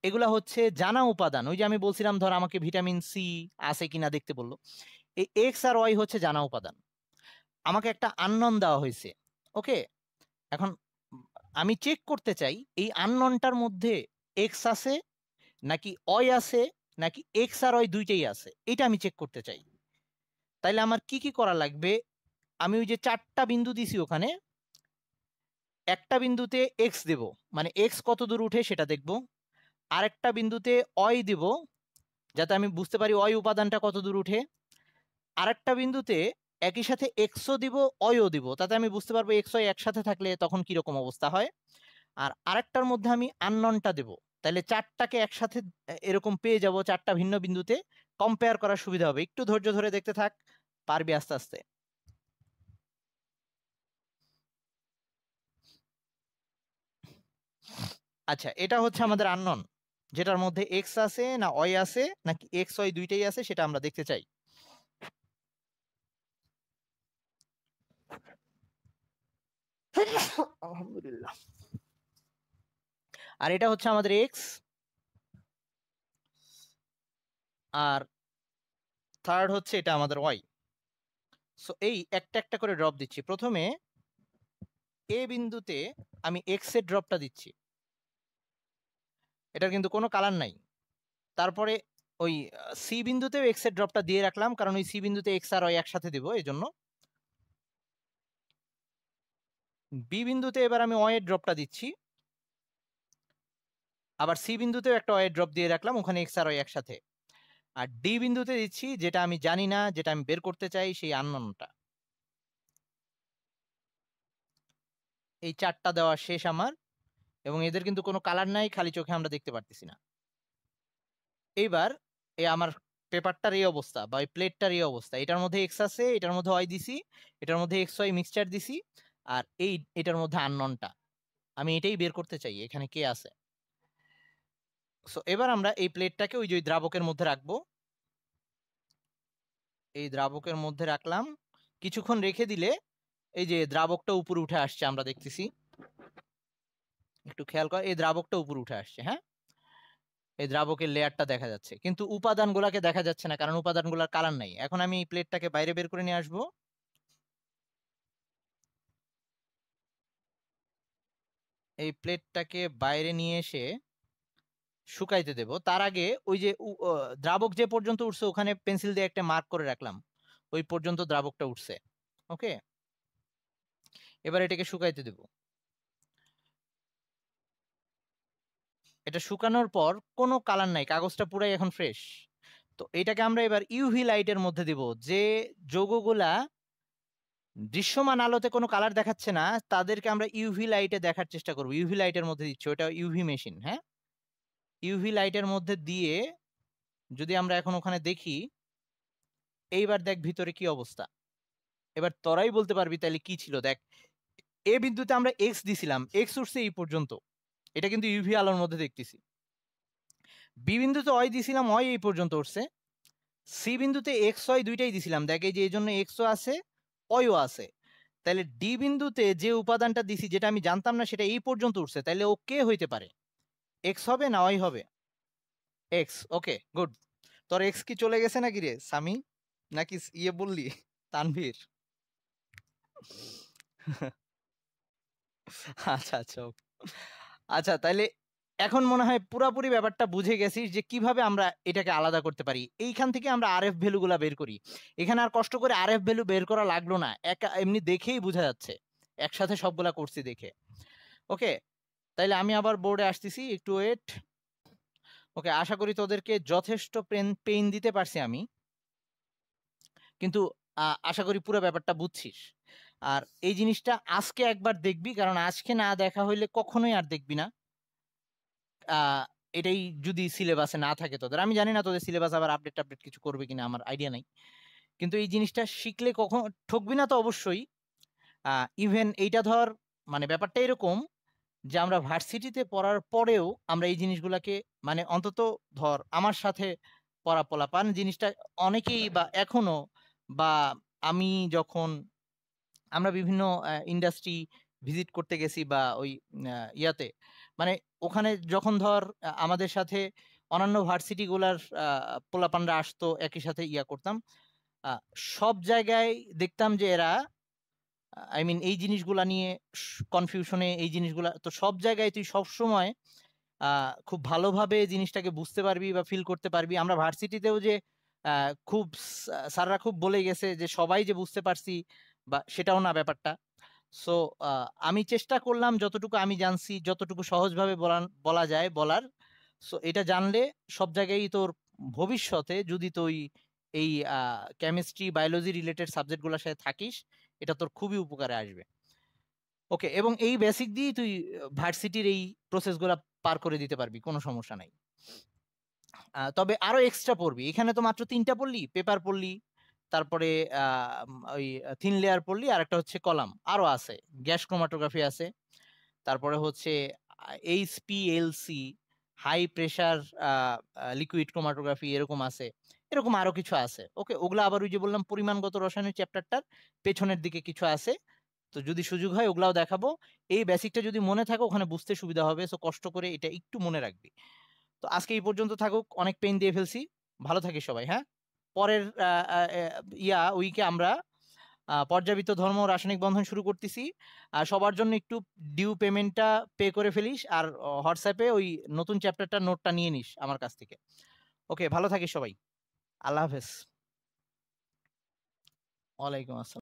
এগুলা হচ্ছে জানা উপাদান ওই যে আমি বলছিলাম ধর আমাকে ভিটামিন সি আছে কিনা দেখতে বললো এই এক্স আর ওয়াই হচ্ছে জানা উপাদান আমাকে একটা আননন দেওয়া হয়েছে ওকে এখন আমি চেক করতে চাই এই আননটার মধ্যে এক্স আছে নাকি অয় আছে নাকি এক্স আর ওয় দুইটাই আছে এটা আমি চেক করতে চাই তাইলে আমার কি কি করা লাগবে আমি ওই যে চারটা বিন্দু দিছি ওখানে একটা বিন্দুতে এক্স দেব মানে এক্স কত দূর উঠে সেটা দেখব আরেকটা বিন্দুতে অয় দিব যাতে আমি বুঝতে পারি অয় উপাদানটা কত দূর উঠে আরেকটা বিন্দুতে একই সাথে এক্সও দিব অয়ও দিব তাতে আমি বুঝতে পারবো এক্সও একসাথে থাকলে তখন কীরকম অবস্থা হয় আর আরেকটার মধ্যে আমি আননটা দেব তাহলে চারটাকে একসাথে এরকম পেয়ে যাব চারটা ভিন্ন বিন্দুতে কম্পেয়ার করার সুবিধা হবে একটু ধৈর্য ধরে দেখতে থাক পারবি আস্তে আস্তে আচ্ছা এটা হচ্ছে আমাদের আননন যেটার মধ্যে এক্স আছে না অয় আছে নাকি এক্স অয় দুইটাই আছে সেটা আমরা দেখতে চাই আলহামদুলিল্লাহ আর এটা হচ্ছে আমাদের এক্স আর থার্ড হচ্ছে এটা আমাদের ওয়াই সো এই একটা একটা করে ড্রপ দিচ্ছি প্রথমে এ বিন্দুতে আমি এক্স এর ড্রপটা দিচ্ছি এটার কিন্তু কোনো কালার নাই তারপরে ওই সি বিন্দুতেও এর ড্রপটা দিয়ে রাখলাম কারণ ওই সি বিন্দুতে এক্স আর ওই একসাথে দেবো এই জন্য বি বিন্দুতে এবার আমি এর ড্রপটা দিচ্ছি আবার সি বিন্দুতেও একটা এর ড্রপ দিয়ে রাখলাম ওখানে এক্স আর ওই একসাথে আর ডি বিন্দুতে দিচ্ছি যেটা আমি জানি না যেটা আমি বের করতে চাই সেই আননটা এই চারটা দেওয়া শেষ আমার এবং এদের কিন্তু কোনো কালার নাই খালি চোখে আমরা দেখতে পারতেছি না এইবার এই আমার পেপারটার এই অবস্থা বা এই প্লেটটার এই অবস্থা এটার মধ্যে এক্স আছে এটার মধ্যে ওয়াই দিছি এটার মধ্যে এক্স ওয়াই মিক্সচার দিছি আর এই এটার মধ্যে আননটা আমি এটাই বের করতে চাই এখানে কে আছে সো এবার আমরা এই প্লেটটাকে ওই যে দ্রাবকের মধ্যে রাখবো এই দ্রাবকের মধ্যে রাখলাম কিছুক্ষণ রেখে দিলে এই যে দ্রাবকটা উপরে উঠে আসছে আমরা দেখতেছি একটু খেয়াল কর এই দ্রাবকটা উপরে উঠে আসছে হ্যাঁ এই দ্রাবকের লেয়ারটা দেখা যাচ্ছে কিন্তু উপাদানগুলোকে দেখা যাচ্ছে না কারণ উপাদানগুলোর কালার নাই এখন আমি প্লেটটাকে বাইরে বের করে নিয়ে আসবো এই প্লেটটাকে বাইরে নিয়ে এসে শুকাইতে দেব তার আগে ওই যে দ্রাবক যে পর্যন্ত উঠছে ওখানে পেন্সিল দিয়ে একটা মার্ক করে রাখলাম ওই পর্যন্ত দ্রাবকটা উঠছে ওকে এবার এটাকে শুকাইতে দেবো এটা শুকানোর পর কোনো কালার নাই কাগজটা পুরাই এখন ফ্রেশ তো এটাকে আমরা এবার ইউভি লাইটের মধ্যে দিব যে যোগগুলা দৃশ্যমান আলোতে কোনো কালার দেখাচ্ছে না তাদেরকে আমরা ইউভি লাইটে দেখার চেষ্টা করব ইউভি লাইটের মধ্যে দিচ্ছি ওটা ইউভি মেশিন হ্যাঁ ইউভি লাইটের মধ্যে দিয়ে যদি আমরা এখন ওখানে দেখি এইবার দেখ ভিতরে কি অবস্থা এবার তরাই বলতে পারবি তাহলে কি ছিল দেখ এ বিন্দুতে আমরা এক্স দিছিলাম এক্স উঠছে এই পর্যন্ত এটা কিন্তু ইউভি আলোর মধ্যে দেখতেছি বি বিন্দুতে অয় দিছিলাম অয় এই পর্যন্ত উঠছে সি বিন্দুতে এক্স অয় দুইটাই দিছিলাম দেখে যে এই জন্য এক্সও আছে অয়ও আছে তাহলে ডি বিন্দুতে যে উপাদানটা দিছি যেটা আমি জানতাম না সেটা এই পর্যন্ত উঠছে তাহলে ও কে হইতে পারে এক্স হবে না ওই হবে এক্স ওকে গুড তোর এক্স কি চলে গেছে নাকি রে স্বামী নাকি ইয়ে বললি তানভীর আচ্ছা আচ্ছা আচ্ছা তাহলে এখন মনে হয় পুরাপুরি ব্যাপারটা বুঝে গেছিস যে কিভাবে আমরা এটাকে আলাদা করতে পারি এইখান থেকে আমরা আর এফ ভ্যালুগুলো বের করি এখানে আর কষ্ট করে আর এফ ভ্যালু বের করা লাগলো না এক এমনি দেখেই বোঝা যাচ্ছে একসাথে সবগুলা করছি দেখে ওকে তাইলে আমি আবার বোর্ডে আসতেছি একটু ওয়েট ওকে আশা করি তোদেরকে যথেষ্ট পেন পেইন দিতে পারছি আমি কিন্তু আশা করি পুরো ব্যাপারটা বুঝছিস আর এই জিনিসটা আজকে একবার দেখবি কারণ আজকে না দেখা হইলে কখনোই আর দেখবি না এটাই যদি সিলেবাসে না থাকে তোদের আমি জানি না তোদের সিলেবাস আবার আপডেট আপডেট কিছু করবে কিনা আমার আইডিয়া নাই কিন্তু এই জিনিসটা শিখলে কখন ঠকবি না তো অবশ্যই ইভেন এইটা ধর মানে ব্যাপারটা এরকম যে আমরা ভার্সিটিতে পড়ার পরেও আমরা এই জিনিসগুলোকে মানে অন্তত ধর আমার সাথে পড়া পলাপান জিনিসটা অনেকেই বা এখনো বা আমি যখন আমরা বিভিন্ন ইন্ডাস্ট্রি ভিজিট করতে গেছি বা ওই ইয়াতে মানে ওখানে যখন ধর আমাদের সাথে অন্যান্য ভার্সিটিগুলার পোলাপানরা আসতো একই সাথে ইয়া করতাম সব জায়গায় দেখতাম যে এরা আই মিন এই জিনিসগুলা নিয়ে কনফিউশনে এই জিনিসগুলা তো সব জায়গায় তুই সবসময় খুব ভালোভাবে জিনিসটাকে বুঝতে পারবি বা ফিল করতে পারবি আমরা ভার্সিটিতেও যে খুব স্যাররা খুব বলে গেছে যে সবাই যে বুঝতে পারছি বা সেটাও না ব্যাপারটা সো আমি চেষ্টা করলাম যতটুকু আমি জানছি যতটুকু সহজভাবে বলান বলা যায় বলার সো এটা জানলে সব জায়গায় তোর ভবিষ্যতে যদি তুই এই কেমিস্ট্রি বায়োলজি রিলেটেড সাবজেক্টগুলোর সাথে থাকিস এটা তোর খুবই উপকারে আসবে ওকে এবং এই বেসিক দিয়েই তুই ভার্সিটির এই প্রসেসগুলো পার করে দিতে পারবি কোনো সমস্যা নাই তবে আরও এক্সট্রা পড়বি এখানে তো মাত্র তিনটা পড়লি পেপার পড়লি তারপরে ওই থিন লেয়ার পড়লি আর একটা হচ্ছে কলাম আরও আছে গ্যাস ক্রোমাটোগ্রাফি আছে তারপরে হচ্ছে H HPLC high pressure liquid chromatography এরকম আছে এরকম আরও কিছু আছে ওকে ওগুলো আবার ওই যে বললাম পরিমাণগত রসায়নের চ্যাপ্টারটার পেছনের দিকে কিছু আছে তো যদি সুযোগ হয় ওগুলাও দেখাবো এই বেসিকটা যদি মনে থাকে ওখানে বুঝতে সুবিধা হবে সো কষ্ট করে এটা একটু মনে রাখবি তো আজকে এই পর্যন্ত থাকুক অনেক পেন দিয়ে ফেলছি ভালো থাকিস সবাই হ্যাঁ পরের ইয়া উইকে আমরা পর্যাবৃত ধর্ম রাসায়নিক বন্ধন শুরু করতেছি আর সবার জন্য একটু ডিউ পেমেন্টটা পে করে ফেলিস আর হোয়াটসঅ্যাপে ওই নতুন চ্যাপ্টারটা নোটটা নিয়ে নিস আমার কাছ থেকে ওকে ভালো থাকিস সবাই আল্লাহ হাফেজ ওয়ালাইকুম আসসালাম